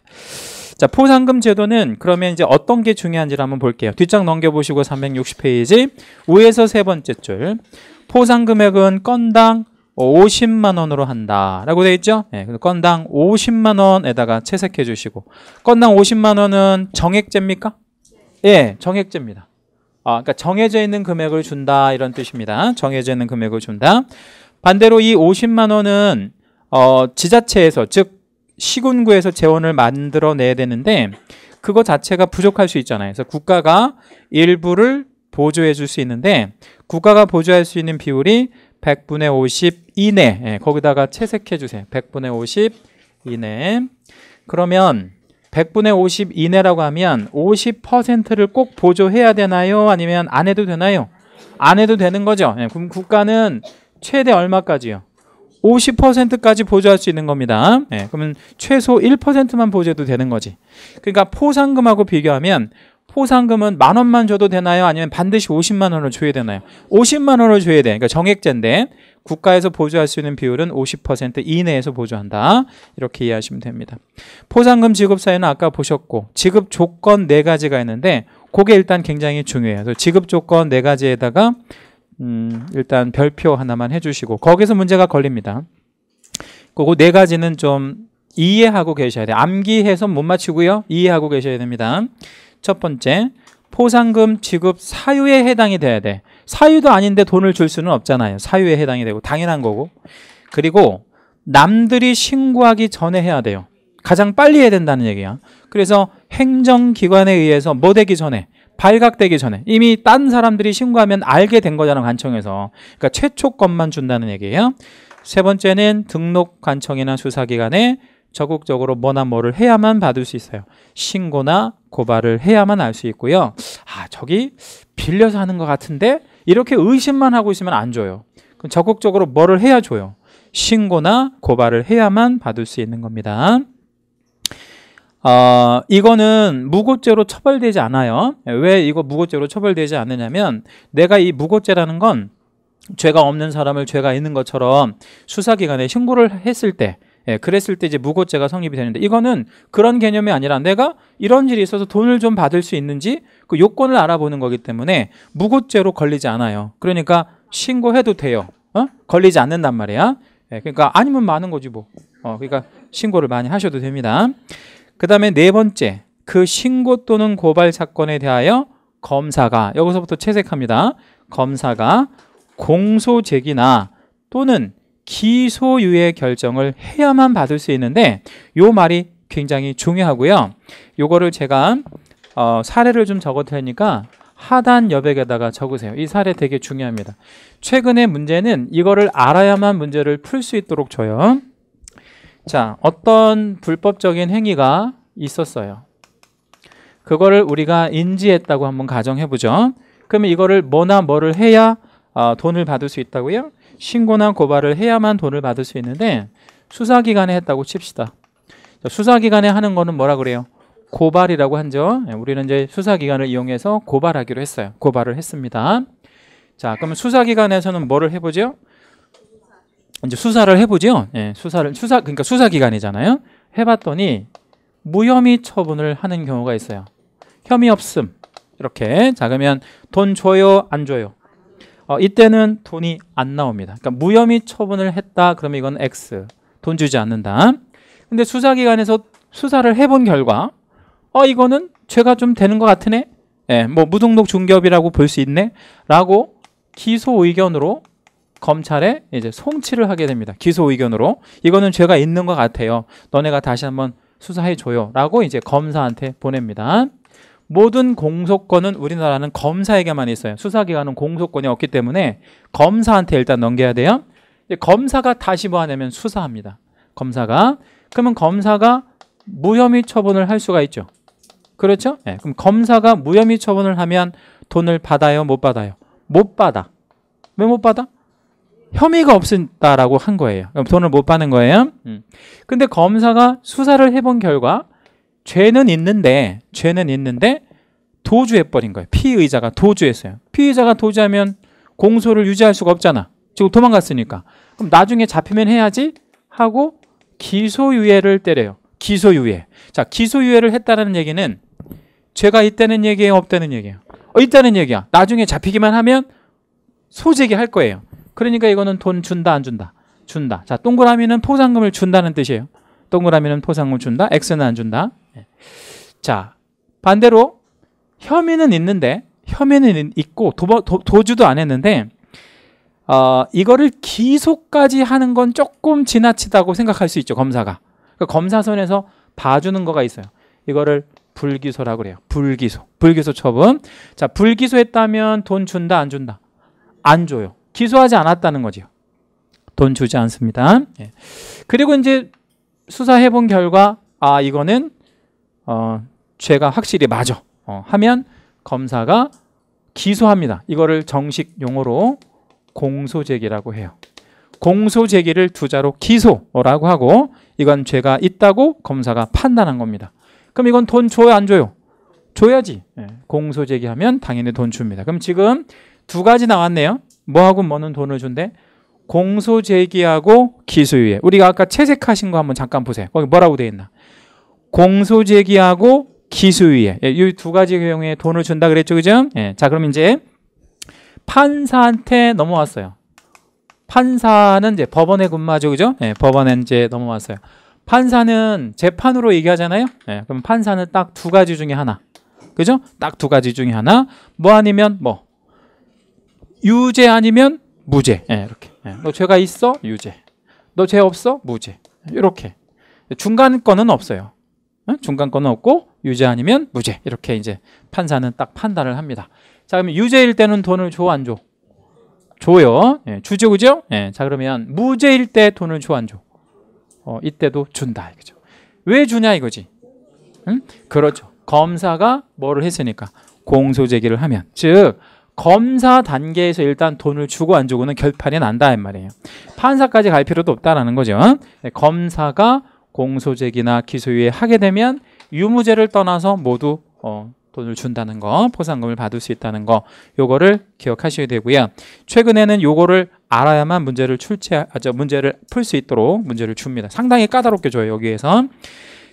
자, 포상금 제도는 그러면 이제 어떤 게 중요한지를 한번 볼게요. 뒷장 넘겨 보시고 360페이지 위에서세 번째 줄. 포상금액은 건당 50만 어, 원으로 한다라고 되어 있죠? 예, 그래서 건당 50만 원에다가 채색해 주시고 건당 50만 원은 정액제입니까? 예, 정액제입니다. 아, 그러니까 정해져 있는 금액을 준다 이런 뜻입니다. 정해져 있는 금액을 준다. 반대로 이 50만 원은 어, 지자체에서 즉 시군구에서 재원을 만들어내야 되는데 그거 자체가 부족할 수 있잖아요. 그래서 국가가 일부를 보조해 줄 수 있는데 국가가 보조할 수 있는 비율이 100분의 50 이내 예, 거기다가 채색해 주세요. 100분의 50 이내 그러면 100분의 50 이내라고 하면 50%를 꼭 보조해야 되나요? 아니면 안 해도 되나요? 안 해도 되는 거죠. 예, 그럼 국가는 최대 얼마까지요? 50%까지 보조할 수 있는 겁니다. 예, 그러면 최소 1%만 보조해도 되는 거지. 그러니까 포상금하고 비교하면 포상금은 만 원만 줘도 되나요? 아니면 반드시 50만 원을 줘야 되나요? 50만 원을 줘야 돼. 그러니까 정액제인데 국가에서 보조할 수 있는 비율은 50% 이내에서 보조한다. 이렇게 이해하시면 됩니다. 포상금 지급 사유는 아까 보셨고 지급 조건 네 가지가 있는데 그게 일단 굉장히 중요해요. 그래서 지급 조건 네 가지에다가 음, 일단 별표 하나만 해주시고 거기서 문제가 걸립니다. 그거 네 가지는 좀 이해하고 계셔야 돼요. 암기해서 못 맞추고요. 이해하고 계셔야 됩니다. 첫 번째, 포상금 지급 사유에 해당이 돼야 돼. 사유도 아닌데 돈을 줄 수는 없잖아요. 사유에 해당이 되고 당연한 거고. 그리고 남들이 신고하기 전에 해야 돼요. 가장 빨리 해야 된다는 얘기야. 그래서 행정기관에 의해서 뭐 되기 전에 발각되기 전에 이미 딴 사람들이 신고하면 알게 된 거잖아 관청에서 그러니까 최초 것만 준다는 얘기예요 세 번째는 등록 관청이나 수사기관에 적극적으로 뭐나 뭐를 해야만 받을 수 있어요. 신고나 고발을 해야만 알 수 있고요. 아, 저기 빌려서 하는 것 같은데 이렇게 의심만 하고 있으면 안 줘요. 그럼 적극적으로 뭐를 해야 줘요. 신고나 고발을 해야만 받을 수 있는 겁니다. 어, 이거는 무고죄로 처벌되지 않아요. 왜 이거 무고죄로 처벌되지 않느냐면 내가 이 무고죄라는 건 죄가 없는 사람을 죄가 있는 것처럼 수사기관에 신고를 했을 때 예, 그랬을 때 이제 무고죄가 성립이 되는데 이거는 그런 개념이 아니라 내가 이런 일이 있어서 돈을 좀 받을 수 있는지 그 요건을 알아보는 거기 때문에 무고죄로 걸리지 않아요. 그러니까 신고해도 돼요. 어? 걸리지 않는단 말이야. 예, 그러니까 아니면 많은 거지 뭐. 어, 그러니까 신고를 많이 하셔도 됩니다. 그 다음에 네 번째, 그 신고 또는 고발 사건에 대하여 검사가 여기서부터 채색합니다. 검사가 공소 제기나 또는 기소유예 결정을 해야만 받을 수 있는데 요 말이 굉장히 중요하고요. 요거를 제가 어, 사례를 좀 적어 테니까 하단 여백에다가 적으세요. 이 사례 되게 중요합니다. 최근의 문제는 이거를 알아야만 문제를 풀 수 있도록 줘요. 자, 어떤 불법적인 행위가 있었어요. 그거를 우리가 인지했다고 한번 가정해보죠. 그러면 이거를 뭐나 뭐를 해야 어, 돈을 받을 수 있다고요? 신고나 고발을 해야만 돈을 받을 수 있는데 수사기관에 했다고 칩시다. 수사기관에 하는 거는 뭐라 그래요? 고발이라고 한죠. 예, 우리는 이제 수사기관을 이용해서 고발하기로 했어요. 고발을 했습니다. 자, 그러면 수사기관에서는 뭐를 해보죠? 이제 수사를 해보죠. 예, 수사를 수사 그러니까 수사기관이잖아요. 해봤더니 무혐의 처분을 하는 경우가 있어요. 혐의 없음 이렇게 자 그러면 돈 줘요 안 줘요 어, 이때는 돈이 안 나옵니다. 그러니까 무혐의 처분을 했다. 그러면 이건 X. 돈 주지 않는다. 근데 수사기관에서 수사를 해본 결과 어 이거는 죄가 좀 되는 것 같으네. 예, 뭐 무등록 중개업이라고 볼 수 있네. 라고 기소 의견으로 검찰에 이제 송치를 하게 됩니다. 기소 의견으로 이거는 죄가 있는 것 같아요. 너네가 다시 한번 수사해 줘요라고 이제 검사한테 보냅니다. 모든 공소권은 우리나라는 검사에게만 있어요. 수사기관은 공소권이 없기 때문에 검사한테 일단 넘겨야 돼요. 검사가 다시 뭐 하냐면 수사합니다. 검사가. 그러면 검사가 무혐의 처분을 할 수가 있죠. 그렇죠? 네, 그럼 검사가 무혐의 처분을 하면 돈을 받아요? 못 받아요? 못 받아. 왜 못 받아? 혐의가 없었다라고 한 거예요. 그럼 돈을 못 받는 거예요. 음. 근데 검사가 수사를 해본 결과 죄는 있는데 죄는 있는데 도주해버린 거예요. 피의자가 도주했어요. 피의자가 도주하면 공소를 유지할 수가 없잖아. 지금 도망갔으니까. 그럼 나중에 잡히면 해야지 하고 기소유예를 때려요. 기소유예. 자, 기소유예를 했다는 얘기는 죄가 있다는 얘기예요? 없다는 얘기예요? 어, 있다는 얘기야. 나중에 잡히기만 하면 소재기 할 거예요. 그러니까 이거는 돈 준다 안 준다? 준다. 자, 동그라미는 포상금을 준다는 뜻이에요. 동그라미는 포상금 준다. X는 안 준다. 예. 자, 반대로 혐의는 있는데 혐의는 있고 도, 주도안 했는데 어, 이거를 기소까지 하는 건 조금 지나치다고 생각할 수 있죠 검사가 그러니까 검사 선에서 봐주는 거가 있어요 이거를 불기소라고 그래요 불기소 불기소 처분 자 불기소했다면 돈 준다 안 준다 안 줘요 기소하지 않았다는 거지요 돈 주지 않습니다 예. 그리고 이제 수사해 본 결과 아 이거는 어, 죄가 확실히 맞어 어, 하면 검사가 기소합니다. 이거를 정식 용어로 공소제기라고 해요. 공소제기를 투자로 기소라고 하고 이건 죄가 있다고 검사가 판단한 겁니다. 그럼 이건 돈 줘요 안 줘요? 줘야지. 예, 공소제기하면 당연히 돈 줍니다. 그럼 지금 두 가지 나왔네요. 뭐하고 뭐는 돈을 준대? 공소제기하고 기소유예. 우리가 아까 채색하신 거 한번 잠깐 보세요. 거기 뭐라고 돼 있나? 공소제기하고 기수위에 예, 이두 가지 경우에 돈을 준다 그랬죠 그죠? 예, 자 그럼 이제 판사한테 넘어왔어요 판사는 이제 법원의 군마죠 그죠? 예, 법원에 이제 넘어왔어요 판사는 재판으로 얘기하잖아요 예, 그럼 판사는 딱 두 가지 중에 하나 그죠? 딱 두 가지 중에 하나 뭐 아니면 뭐 유죄 아니면 무죄 예, 이렇게 예, 너 죄가 있어? 유죄 너 죄 없어? 무죄 이렇게 중간 거는 없어요 중간 건 없고 유죄 아니면 무죄 이렇게 이제 판사는 딱 판단을 합니다. 자 그러면 유죄일 때는 돈을 줘 안 줘? 줘요. 예, 주죠 그죠? 예, 자 그러면 무죄일 때 돈을 줘 안 줘? 어, 이때도 준다 이거죠. 왜 주냐 이거지? 응? 그렇죠. 검사가 뭐를 했으니까 공소 제기를 하면 즉 검사 단계에서 일단 돈을 주고 안 주고는 결판이 난다 이 말이에요. 판사까지 갈 필요도 없다라는 거죠. 네, 검사가 공소제기나 기소유예 하게 되면 유무죄를 떠나서 모두 어, 돈을 준다는 거, 포상금을 받을 수 있다는 거, 요거를 기억하셔야 되고요. 최근에는 요거를 알아야만 문제를 출제, 아, 저 문제를 풀 수 있도록 문제를 줍니다. 상당히 까다롭게 줘요, 여기에서.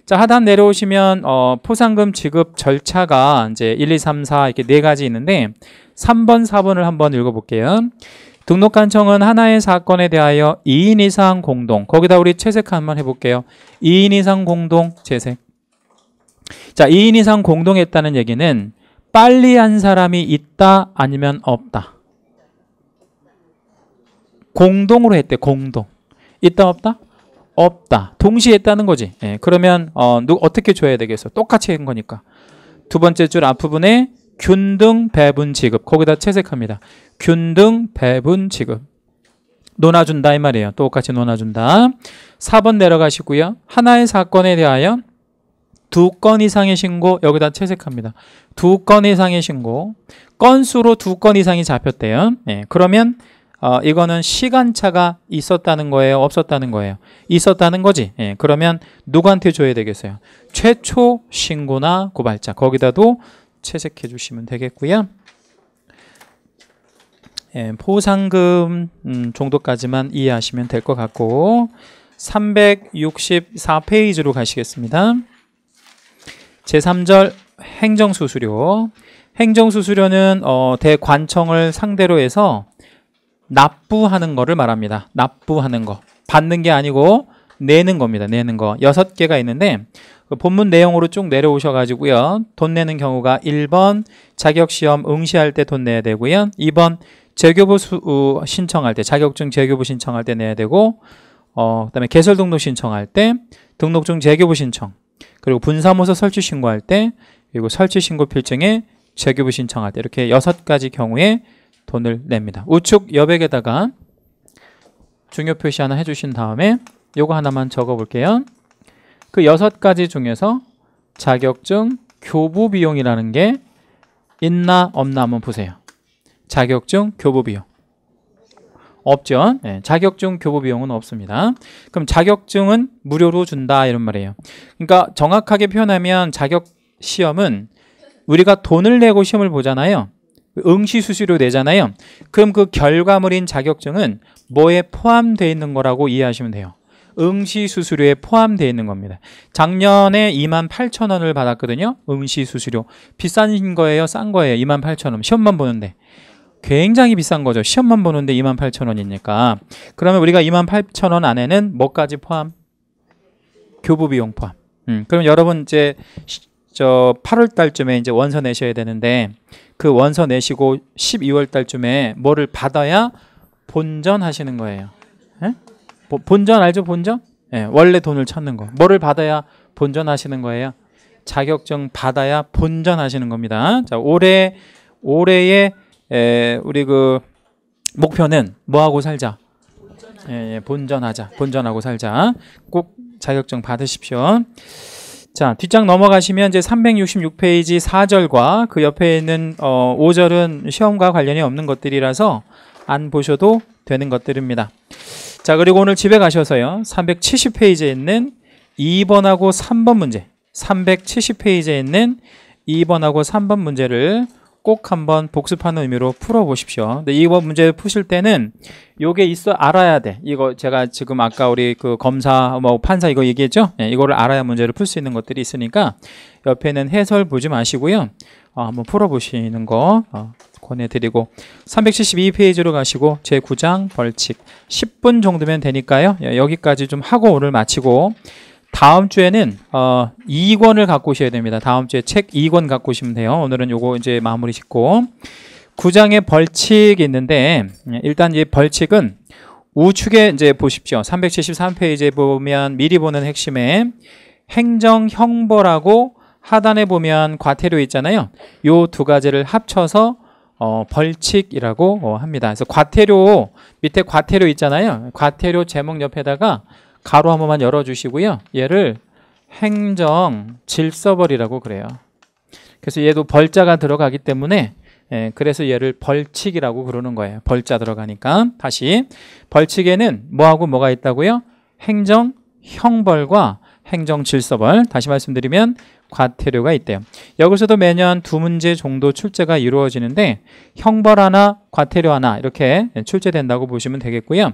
자, 하단 내려오시면, 어, 포상금 지급 절차가 이제 1, 2, 3, 4 이렇게 네 가지 있는데, 3번, 4번을 한번 읽어볼게요. 등록관 청은 하나의 사건에 대하여 2인 이상 공동 거기다 우리 채색 한 번 해볼게요. 2인 이상 공동 채색 자 2인 이상 공동했다는 얘기는 빨리 한 사람이 있다 아니면 없다 공동으로 했대 공동 있다 없다? 없다 동시에 했다는 거지 예, 그러면 어, 누, 어떻게 줘야 되겠어 똑같이 한 거니까 두 번째 줄 앞부분에 균등 배분 지급 거기다 채색합니다. 균등 배분 지급 논아준다 이 말이에요. 똑같이 논아준다. 4번 내려가시고요. 하나의 사건에 대하여 두 건 이상의 신고 여기다 채색합니다. 두 건 이상의 신고 건수로 두 건 이상이 잡혔대요. 네, 그러면 어, 이거는 시간차가 있었다는 거예요? 없었다는 거예요? 있었다는 거지. 예, 그러면 누구한테 줘야 되겠어요? 최초 신고나 고발자. 거기다도 채색해 주시면 되겠고요. 예, 포상금 음, 정도까지만 이해하시면 될 것 같고 364페이지로 가시겠습니다. 제3절 행정수수료 행정수수료는 어, 대관청을 상대로 해서 납부하는 거를 말합니다. 납부하는 거 받는 게 아니고 내는 겁니다. 내는 거 여섯 개가 있는데 그 본문 내용으로 쭉 내려오셔가지고요. 돈 내는 경우가 1번 자격시험 응시할 때 돈 내야 되고요. 2번 재교부 수, 어, 신청할 때 자격증 재교부 신청할 때 내야 되고 어, 그다음에 개설 등록 신청할 때 등록증 재교부 신청 그리고 분사무소 설치 신고할 때 그리고 설치 신고 필증에 재교부 신청할 때 이렇게 여섯 가지 경우에 돈을 냅니다. 우측 여백에다가 중요 표시 하나 해주신 다음에 요거 하나만 적어볼게요. 그 여섯 가지 중에서 자격증 교부 비용이라는 게 있나 없나 한번 보세요. 자격증 교부 비용. 없죠. 네, 자격증 교부 비용은 없습니다. 그럼 자격증은 무료로 준다 이런 말이에요. 그러니까 정확하게 표현하면 자격 시험은 우리가 돈을 내고 시험을 보잖아요. 응시 수시로 내잖아요. 그럼 그 결과물인 자격증은 뭐에 포함되어 있는 거라고 이해하시면 돼요. 응시 수수료에 포함되어 있는 겁니다. 작년에 2만 8천 원을 받았거든요. 응시 수수료. 비싼 거예요? 싼 거예요? 2만 8천 원. 시험만 보는데. 굉장히 비싼 거죠. 시험만 보는데 2만 8천 원이니까. 그러면 우리가 2만 8천 원 안에는 뭐까지 포함? 교부 비용 포함. 음, 그럼 여러분 이제 저 8월 달쯤에 이제 원서 내셔야 되는데 그 원서 내시고 12월 달쯤에 뭐를 받아야 본전 하시는 거예요. 에? 예? 보, 본전 알죠? 본전? 예, 원래 돈을 찾는 거. 뭐를 받아야 본전 하시는 거예요? 자격증 받아야 본전 하시는 겁니다. 자, 올해 올해의 에, 우리 그 목표는 뭐 하고 살자? 예, 예, 본전하자. 본전하고 살자. 꼭 자격증 받으십시오. 자, 뒷장 넘어가시면 이제 366페이지 4절과 그 옆에 있는 어, 5절은 시험과 관련이 없는 것들이라서 안 보셔도 되는 것들입니다. 자, 그리고 오늘 집에 가셔서요. 370페이지에 있는 2번하고 3번 문제. 370페이지에 있는 2번하고 3번 문제를 꼭 한번 복습하는 의미로 풀어보십시오. 근데 2번 문제 를 푸실 때는 요게 있어 알아야 돼. 이거 제가 지금 아까 우리 그 검사, 뭐 판사 이거 얘기했죠? 네, 이거를 알아야 문제를 풀 수 있는 것들이 있으니까 옆에는 해설 보지 마시고요. 어, 한번 풀어보시는 거 어, 권해드리고 372페이지로 가시고 제9장 벌칙 10분 정도면 되니까요. 예, 여기까지 좀 하고 오늘 마치고 다음 주에는 어 2권을 갖고 오셔야 됩니다. 다음 주에 책 2권 갖고 오시면 돼요. 오늘은 요거 이제 마무리 짓고 9장의 벌칙이 있는데 예, 일단 이 벌칙은 우측에 이제 보십시오. 373페이지에 보면 미리 보는 핵심에 행정 형벌하고 하단에 보면 과태료 있잖아요. 요 두 가지를 합쳐서 어, 벌칙이라고 어, 합니다. 그래서 과태료 밑에 과태료 있잖아요. 과태료 제목 옆에다가 가로 한 번만 열어주시고요. 얘를 행정 질서벌이라고 그래요. 그래서 얘도 벌자가 들어가기 때문에 예, 그래서 얘를 벌칙이라고 그러는 거예요. 벌자 들어가니까 다시 벌칙에는 뭐하고 뭐가 있다고요? 행정 형벌과 행정 질서벌 다시 말씀드리면 과태료가 있대요. 여기서도 매년 두 문제 정도 출제가 이루어지는데 형벌 하나, 과태료 하나 이렇게 출제된다고 보시면 되겠고요.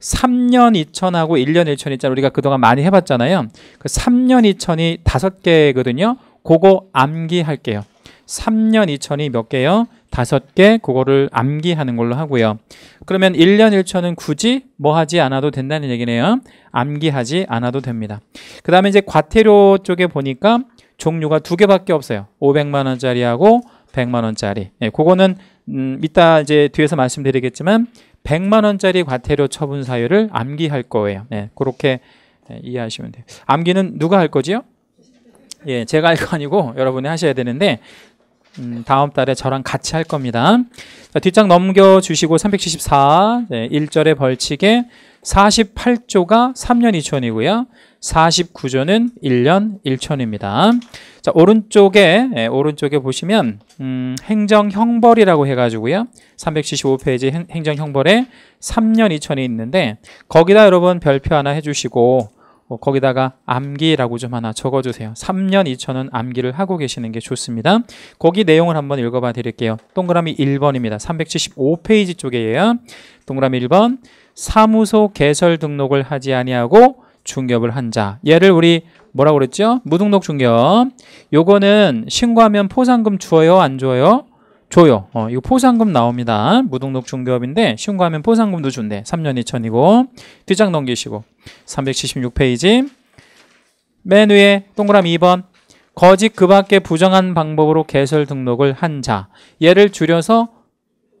3년 2천하고 1년 1천 있잖아요. 우리가 그동안 많이 해봤잖아요. 그 3년 2천이 다섯 개거든요. 그거 암기할게요. 3년 2천이 몇 개요? 다섯 개 그거를 암기하는 걸로 하고요. 그러면 1년 1천은 굳이 뭐 하지 않아도 된다는 얘기네요. 암기하지 않아도 됩니다. 그 다음에 이제 과태료 쪽에 보니까 종류가 두 개밖에 없어요. 500만 원짜리하고 100만 원짜리. 예, 그거는 음, 이따 이제 뒤에서 말씀드리겠지만 100만 원짜리 과태료 처분 사유를 암기할 거예요. 네, 예, 그렇게 이해하시면 돼요. 암기는 누가 할 거지요? 예, 제가 할 거 아니고 여러분이 하셔야 되는데 음, 다음 달에 저랑 같이 할 겁니다. 자, 뒷장 넘겨주시고 374, 네, 1절의 벌칙에 48조가 3년 2천이고요. 49조는 1년 1천입니다. 자, 오른쪽에 예, 오른쪽에 보시면 음, 행정 형벌이라고 해 가지고요. 375페이지 행, 정 형벌에 3년 2천이 있는데 거기다 여러분 별표 하나 해 주시고 어, 거기다가 암기라고 좀 하나 적어주세요. 3년 2천은 암기를 하고 계시는 게 좋습니다. 거기 내용을 한번 읽어봐 드릴게요. 동그라미 1번입니다. 375페이지 쪽에요. 동그라미 1번 사무소 개설 등록을 하지 아니하고 중개업을한 자. 얘를 우리 뭐라고 그랬죠? 무등록 중개업 요거는 신고하면 포상금 줘요? 안 줘요? 줘요. 어, 이거 포상금 나옵니다. 무등록 중개업인데 신고하면 포상금도 준대. 3년 2천이고 뒷장 넘기시고 376페이지 맨 위에 동그라미 2번 거짓 그 밖에 부정한 방법으로 개설 등록을 한 자. 얘를 줄여서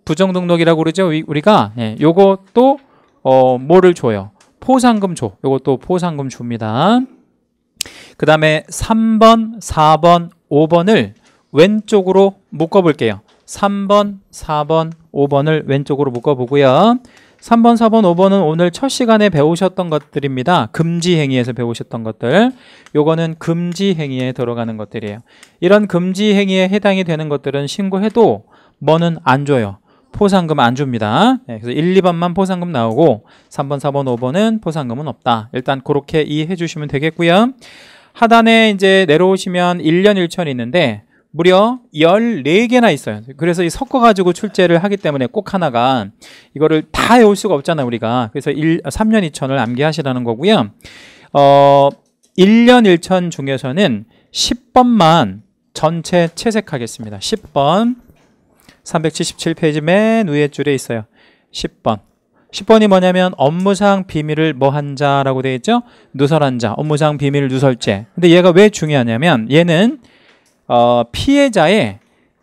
부정 등록이라고 그러죠. 우리가 예, 요것도 어, 뭐를 줘요. 포상금 줘. 이것도 포상금 줍니다. 그 다음에 3번, 4번, 5번을 왼쪽으로 묶어볼게요. 3번, 4번, 5번을 왼쪽으로 묶어보고요. 3번, 4번, 5번은 오늘 첫 시간에 배우셨던 것들입니다. 금지행위에서 배우셨던 것들. 요거는 금지행위에 들어가는 것들이에요. 이런 금지행위에 해당이 되는 것들은 신고해도 뭐는 안 줘요. 포상금 안 줍니다. 네, 그래서 1, 2번만 포상금 나오고 3번, 4번, 5번은 포상금은 없다. 일단 그렇게 이해해 주시면 되겠고요. 하단에 이제 내려오시면 1년 1천이 있는데 무려 14개나 있어요. 그래서 이 섞어가지고 출제를 하기 때문에 꼭 하나가 이거를 다 외울 수가 없잖아요, 우리가. 그래서 1, 3년 2천을 암기하시라는 거고요. 어, 1년 1천 중에서는 10번만 전체 채색하겠습니다. 10번. 377페이지 맨 위에 줄에 있어요. 10번. 10번이 뭐냐면 업무상 비밀을 뭐한 자라고 되어 있죠? 누설한 자, 업무상 비밀 누설죄. 근데 얘가 왜 중요하냐면 얘는 어, 피해자의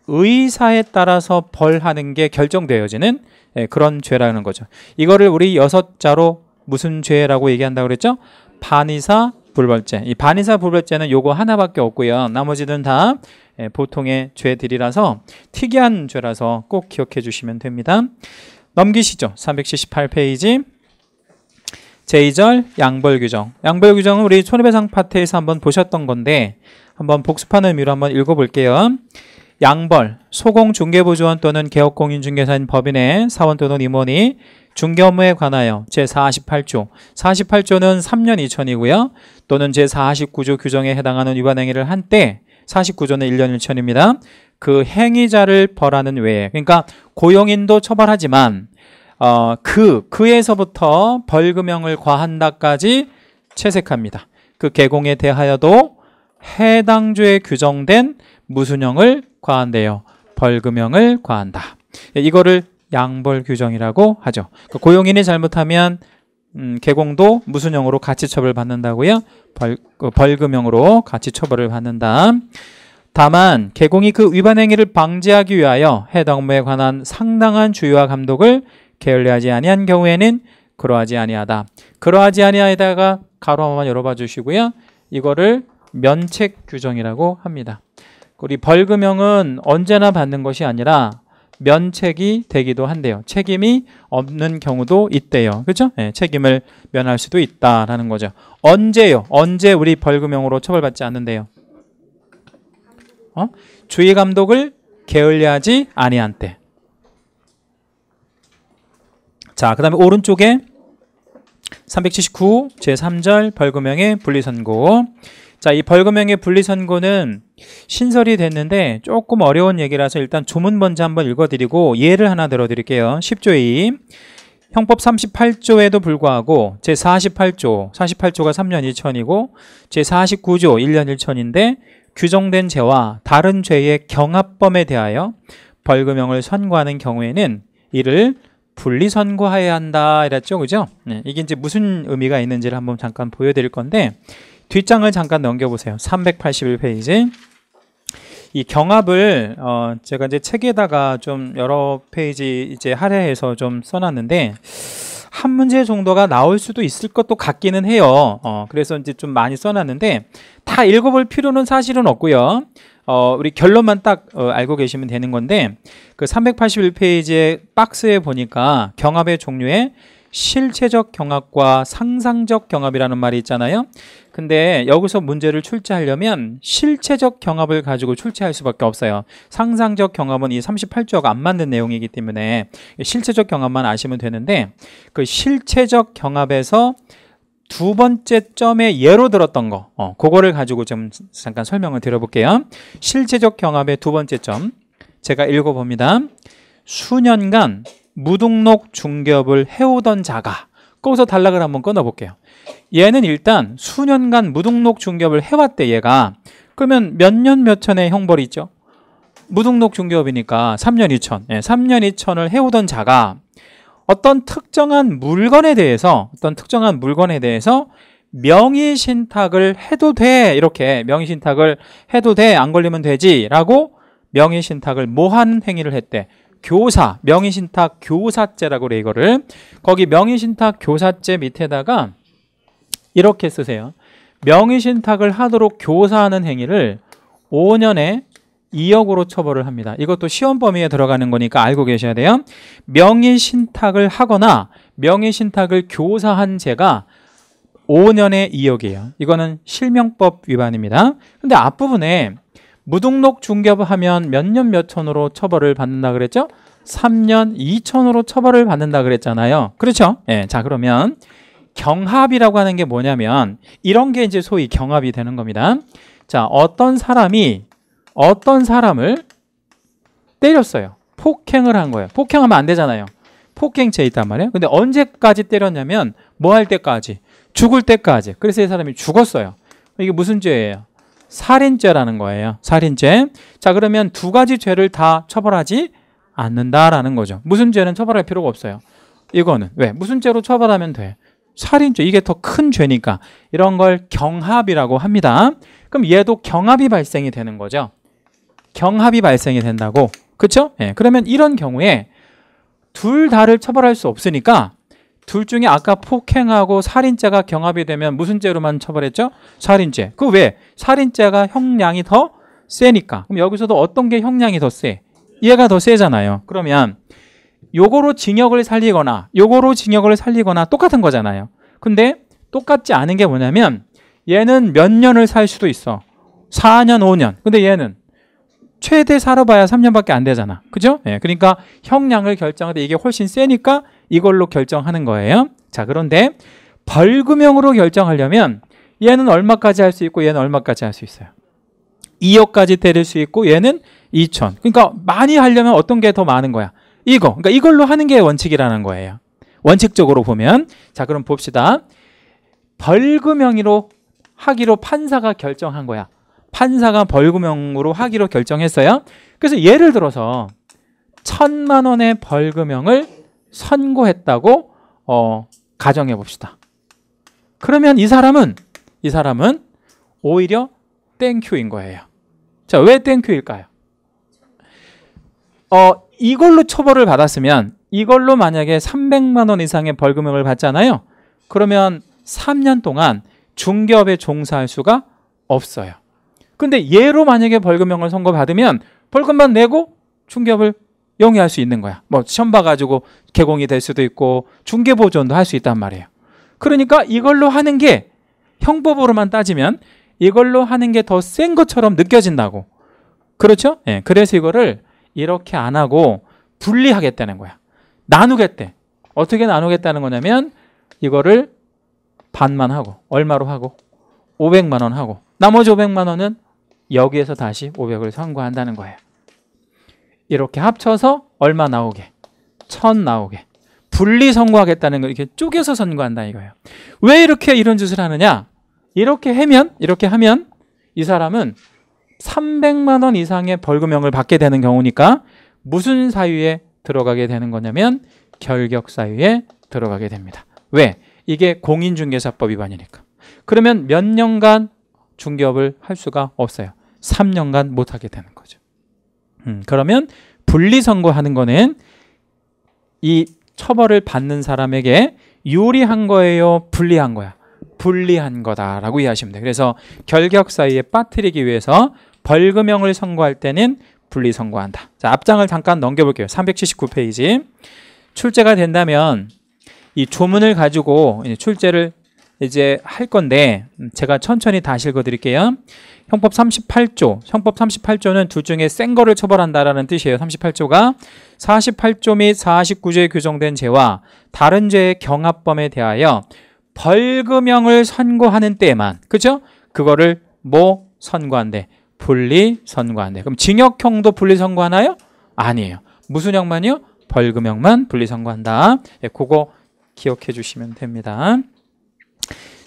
의사에 따라서 벌하는 게 결정되어지는 예, 그런 죄라는 거죠. 이거를 우리 여섯 자로 무슨 죄라고 얘기한다고 그랬죠? 반의사 불벌죄. 이 반의사 불벌죄는 요거 하나밖에 없고요. 나머지는 다 예, 보통의 죄들이라서 특이한 죄라서 꼭 기억해 주시면 됩니다. 넘기시죠. 378페이지. 제2절 양벌 규정. 양벌 규정은 우리 손해배상 파트에서 한번 보셨던 건데 한번 복습한 의미로 한번 읽어볼게요. 양벌, 소공 중개보조원 또는 개업공인 중개사인 법인의 사원 또는 임원이 중개 업무에 관하여 제48조, 48조는 3년 2천이고요. 또는 제49조 규정에 해당하는 위반 행위를 한때 49조는 1년 1천입니다. 그 행위자를 벌하는 외에 그러니까 고용인도 처벌하지만 어, 그, 그에서부터 벌금형을 과한다까지 채색합니다. 그 개공에 대하여도 해당 주에 규정된 무순형을 과한대요. 벌금형을 과한다. 예, 이거를 양벌 규정이라고 하죠. 그 고용인이 잘못하면 음, 개공도 무슨 형으로 같이 처벌받는다고요? 벌, 그 벌금형으로 같이 처벌을 받는다. 다만 개공이 그 위반 행위를 방지하기 위하여 해당 업무에 관한 상당한 주의와 감독을 게을리하지 아니한 경우에는 그러하지 아니하다. 그러하지 아니하다가 가로 한번 열어봐 주시고요. 이거를 면책 규정이라고 합니다. 우리 벌금형은 언제나 받는 것이 아니라 면책이 되기도 한대요. 책임이 없는 경우도 있대요. 그죠? 네, 책임을 면할 수도 있다라는 거죠. 언제요? 언제 우리 벌금형으로 처벌받지 않는데요? 어? 주의 감독을 게을리하지 아니한 때. 자, 그 다음에 오른쪽에 379 제3절 벌금형의 분리선고 자, 이 벌금형의 분리선고는 신설이 됐는데 조금 어려운 얘기라서 일단 조문 먼저 한번 읽어드리고 예를 하나 들어드릴게요. 10조 2 형법 38조에도 불구하고 제48조, 48조가 3년 1천이고 제49조 1년 1천인데 규정된 죄와 다른 죄의 경합범에 대하여 벌금형을 선고하는 경우에는 이를 분리 선고해야 한다 이랬죠 그죠 네, 이게 이제 무슨 의미가 있는지를 한번 잠깐 보여드릴 건데 뒷장을 잠깐 넘겨보세요. 381페이지. 이 경합을 어 제가 이제 책에다가 좀 여러 페이지 이제 할애해서 좀 써놨는데 한 문제 정도가 나올 수도 있을 것도 같기는 해요. 어 그래서 이제 좀 많이 써놨는데 다 읽어볼 필요는 사실은 없고요. 어 우리 결론만 딱어 알고 계시면 되는 건데 그 381페이지의 박스에 보니까 경합의 종류에 실체적 경합과 상상적 경합이라는 말이 있잖아요. 근데 여기서 문제를 출제하려면 실체적 경합을 가지고 출제할 수밖에 없어요. 상상적 경합은 이 38조가 안 맞는 내용이기 때문에 실체적 경합만 아시면 되는데 그 실체적 경합에서 두 번째 점에 예로 들었던 거, 어, 그거를 가지고 좀 잠깐 설명을 드려볼게요. 실체적 경합의 두 번째 점, 제가 읽어봅니다. 수년간 무등록 중개업을 해오던 자가 거기서 단락을 한번 끊어볼게요. 얘는 일단 수년간 무등록 중개업을 해왔대 얘가 그러면 몇 년 몇 천의 형벌이 있죠? 무등록 중개업이니까 3년 2천 예, 3년 2천을 해오던 자가 어떤 특정한 물건에 대해서 어떤 특정한 물건에 대해서 명의 신탁을 해도 돼 이렇게 명의 신탁을 해도 돼 안 걸리면 되지 라고 명의 신탁을 모한 행위를 했대 교사, 명의신탁 교사죄라고 그래 이거를. 거기 명의신탁 교사죄 밑에다가 이렇게 쓰세요. 명의신탁을 하도록 교사하는 행위를 5년에 2억으로 처벌을 합니다. 이것도 시험 범위에 들어가는 거니까 알고 계셔야 돼요. 명의신탁을 하거나 명의신탁을 교사한 제가 5년에 2억이에요. 이거는 실명법 위반입니다. 근데 앞부분에 무등록 중개업을 하면 몇 년 몇천으로 처벌을 받는다 그랬죠? 3년 2천으로 처벌을 받는다 그랬잖아요. 그렇죠? 예, 자 그러면 경합이라고 하는 게 뭐냐면 이런 게 이제 소위 경합이 되는 겁니다. 자 어떤 사람이 어떤 사람을 때렸어요. 폭행을 한 거예요. 폭행하면 안 되잖아요. 폭행죄 있단 말이에요. 근데 언제까지 때렸냐면 뭐 할 때까지 죽을 때까지. 그래서 이 사람이 죽었어요. 이게 무슨 죄예요? 살인죄라는 거예요. 살인죄. 자, 그러면 두 가지 죄를 다 처벌하지 않는다라는 거죠. 무슨 죄는 처벌할 필요가 없어요. 이거는 왜? 무슨 죄로 처벌하면 돼? 살인죄. 이게 더 큰 죄니까 이런 걸 경합이라고 합니다. 그럼 얘도 경합이 발생이 되는 거죠. 경합이 발생이 된다고. 그렇죠? 예. 그러면 이런 경우에 둘 다를 처벌할 수 없으니까 둘 중에 아까 폭행하고 살인죄가 경합이 되면 무슨 죄로만 처벌했죠? 살인죄. 그 왜? 살인죄가 형량이 더 세니까. 그럼 여기서도 어떤 게 형량이 더 세? 얘가 더 세잖아요. 그러면 요거로 징역을 살리거나 요거로 징역을 살리거나 똑같은 거잖아요. 근데 똑같지 않은 게 뭐냐면 얘는 몇 년을 살 수도 있어. 4년, 5년. 근데 얘는 최대 살아봐야 3년밖에 안 되잖아. 그죠? 예. 그러니까 형량을 결정하는데 이게 훨씬 세니까 이걸로 결정하는 거예요. 자, 그런데 벌금형으로 결정하려면 얘는 얼마까지 할 수 있고 얘는 얼마까지 할 수 있어요. 2억까지 때릴 수 있고 얘는 2천. 그러니까 많이 하려면 어떤 게 더 많은 거야? 이거. 그러니까 이걸로 하는 게 원칙이라는 거예요. 원칙적으로 보면 자, 그럼 봅시다. 벌금형으로 하기로 판사가 결정한 거야. 판사가 벌금형으로 하기로 결정했어요. 그래서 예를 들어서 천만 원의 벌금형을 선고했다고 어, 가정해 봅시다. 그러면 이 사람은 이 사람은 오히려 땡큐인 거예요. 자, 왜 땡큐일까요? 어, 이걸로 처벌을 받았으면 이걸로 만약에 300만 원 이상의 벌금형을 받잖아요. 그러면 3년 동안 중개업에 종사할 수가 없어요. 근데 얘로 만약에 벌금형을 선고받으면 벌금만 내고 중개업을 영위할 수 있는 거야. 뭐 시험 봐가지고 개공이 될 수도 있고 중개 보존도 할 수 있단 말이에요. 그러니까 이걸로 하는 게 형법으로만 따지면 이걸로 하는 게 더 센 것처럼 느껴진다고. 그렇죠? 예. 그래서 이거를 이렇게 안 하고 분리하겠다는 거야. 나누겠대. 어떻게 나누겠다는 거냐면 이거를 반만 하고 얼마로 하고 500만 원 하고 나머지 500만 원은 여기에서 다시 500을 선고한다는 거예요. 이렇게 합쳐서 얼마 나오게? 천 나오게. 분리 선고하겠다는 거 이렇게 쪼개서 선고한다 이거예요. 왜 이렇게 이런 짓을 하느냐? 이렇게 하면 이렇게 하면 이 사람은 300만 원 이상의 벌금형을 받게 되는 경우니까 무슨 사유에 들어가게 되는 거냐면 결격 사유에 들어가게 됩니다. 왜? 이게 공인중개사법 위반이니까. 그러면 몇 년간 중개업을 할 수가 없어요. 3년간 못 하게 되는 거죠. 음, 그러면 분리 선고하는 거는 이 처벌을 받는 사람에게 유리한 거예요, 분리한 거야. 분리한 거다라고 이해하시면 돼요. 그래서 결격 사이에 빠뜨리기 위해서 벌금형을 선고할 때는 분리 선고한다. 자, 앞장을 잠깐 넘겨볼게요. 379페이지. 출제가 된다면 이 조문을 가지고 출제를 이제 할 건데 제가 천천히 다 읽어드릴게요. 형법 38조. 형법 38조는 둘 중에 센 거를 처벌한다라는 뜻이에요. 38조가 48조 및 49조에 규정된 죄와 다른 죄의 경합범에 대하여 벌금형을 선고하는 때에만 그죠? 그거를 뭐 선고한대? 분리 선고한대. 그럼 징역형도 분리 선고하나요? 아니에요. 무슨 형만요? 벌금형만 분리 선고한다. 예, 그거 기억해 주시면 됩니다.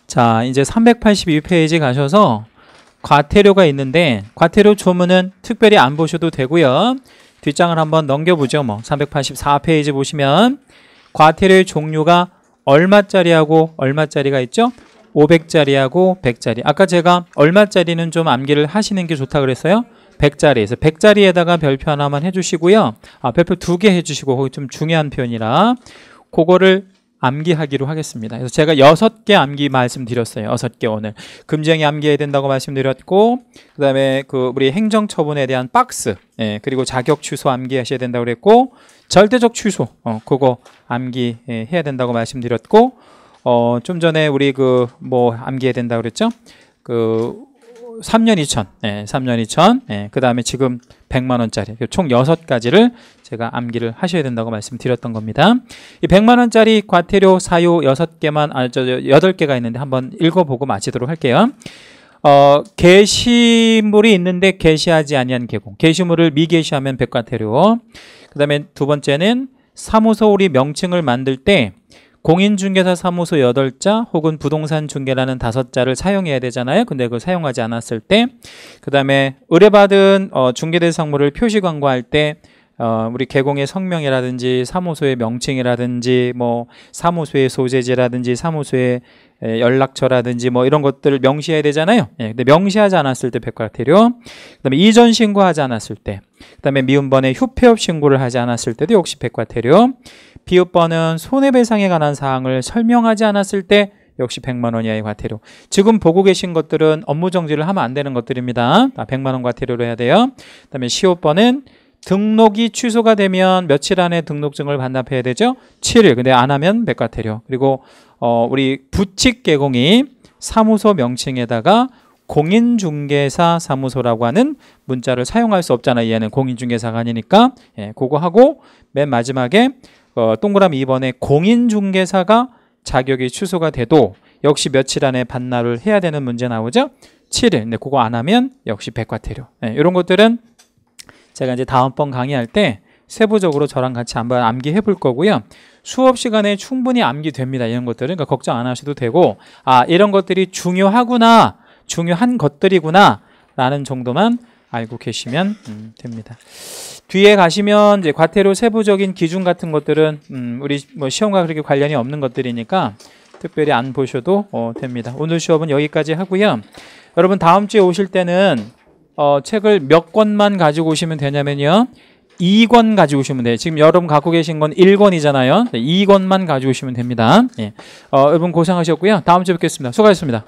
자, 이제 382페이지 가셔서 과태료가 있는데 과태료 조문은 특별히 안 보셔도 되고요. 뒷장을 한번 넘겨보죠. 뭐 384페이지 보시면 과태료의 종류가 얼마짜리하고 얼마짜리가 있죠? 500짜리하고 100짜리. 아까 제가 얼마짜리는 좀 암기를 하시는 게 좋다 그랬어요. 100짜리에서 100짜리에다가 별표 하나만 해주시고요. 아, 별표 두 개 해주시고 거기 좀 중요한 표현이라 그거를 암기하기로 하겠습니다. 그래서 제가 여섯 개 암기 말씀드렸어요. 여섯 개 오늘. 금쟁이 암기해야 된다고 말씀드렸고, 그 다음에 그 우리 행정처분에 대한 박스, 예, 그리고 자격 취소 암기하셔야 된다고 그랬고, 절대적 취소, 어, 그거 암기해야 된다고 말씀드렸고, 어, 좀 전에 우리 그 뭐 암기해야 된다고 그랬죠? 그 3년 2천, 예, 3년 2천, 예, 그 다음에 지금 100만 원짜리 총 6가지를 제가 암기를 하셔야 된다고 말씀드렸던 겁니다. 이 100만 원짜리 과태료 사유 6개만 아, 저 8개가 있는데 한번 읽어보고 마치도록 할게요. 어, 게시물이 있는데 게시하지 아니한 개공. 게시물을 미게시하면 백과태료. 그다음에 두 번째는 사무소 우리 명칭을 만들 때 공인중개사 사무소 8자 혹은 부동산 중개라는 5자를 사용해야 되잖아요. 근데 그걸 사용하지 않았을 때, 그 다음에 의뢰받은 어, 중개대상물을 표시 광고할 때, 어, 우리 개공의 성명이라든지 사무소의 명칭이라든지 뭐 사무소의 소재지라든지 사무소의 예, 연락처라든지 뭐 이런 것들을 명시해야 되잖아요. 예, 근데 명시하지 않았을 때 백과태료, 그다음에 이전 신고하지 않았을 때, 그다음에 미운번에 휴폐업 신고를 하지 않았을 때도 역시 백과태료. 비읍번은 손해배상에 관한 사항을 설명하지 않았을 때 역시 100만 원 이하의 과태료. 지금 보고 계신 것들은 업무 정지를 하면 안 되는 것들입니다. 100만 아, 원 과태료로 해야 돼요. 그다음에 시5번은 등록이 취소가 되면 며칠 안에 등록증을 반납해야 되죠? 7일. 근데 안 하면 백과태료. 그리고 어, 우리 부칙 개공이 사무소 명칭에다가 공인중개사 사무소라고 하는 문자를 사용할 수 없잖아. 얘는 공인중개사가 아니니까. 예, 그거 하고 맨 마지막에 어, 동그라미 2번에 공인중개사가 자격이 취소가 돼도 역시 며칠 안에 반납을 해야 되는 문제 나오죠. 7일. 근데 그거 안 하면 역시 백과태료. 예, 이런 것들은 제가 이제 다음번 강의할 때 세부적으로 저랑 같이 한번 암기해 볼 거고요. 수업 시간에 충분히 암기됩니다. 이런 것들은 그러니까 걱정 안 하셔도 되고 아 이런 것들이 중요하구나 중요한 것들이구나 라는 정도만 알고 계시면 음, 됩니다. 뒤에 가시면 이제 과태료 세부적인 기준 같은 것들은 음, 우리 뭐 시험과 그렇게 관련이 없는 것들이니까 특별히 안 보셔도 어, 됩니다. 오늘 수업은 여기까지 하고요. 여러분 다음 주에 오실 때는 어, 책을 몇 권만 가지고 오시면 되냐면요. 2권 가지고오시면 돼요. 지금 여러분 갖고 계신 건 1권이잖아요. 2권만 가지고오시면 됩니다. 예. 어, 여러분 고생하셨고요. 다음 주에 뵙겠습니다. 수고하셨습니다.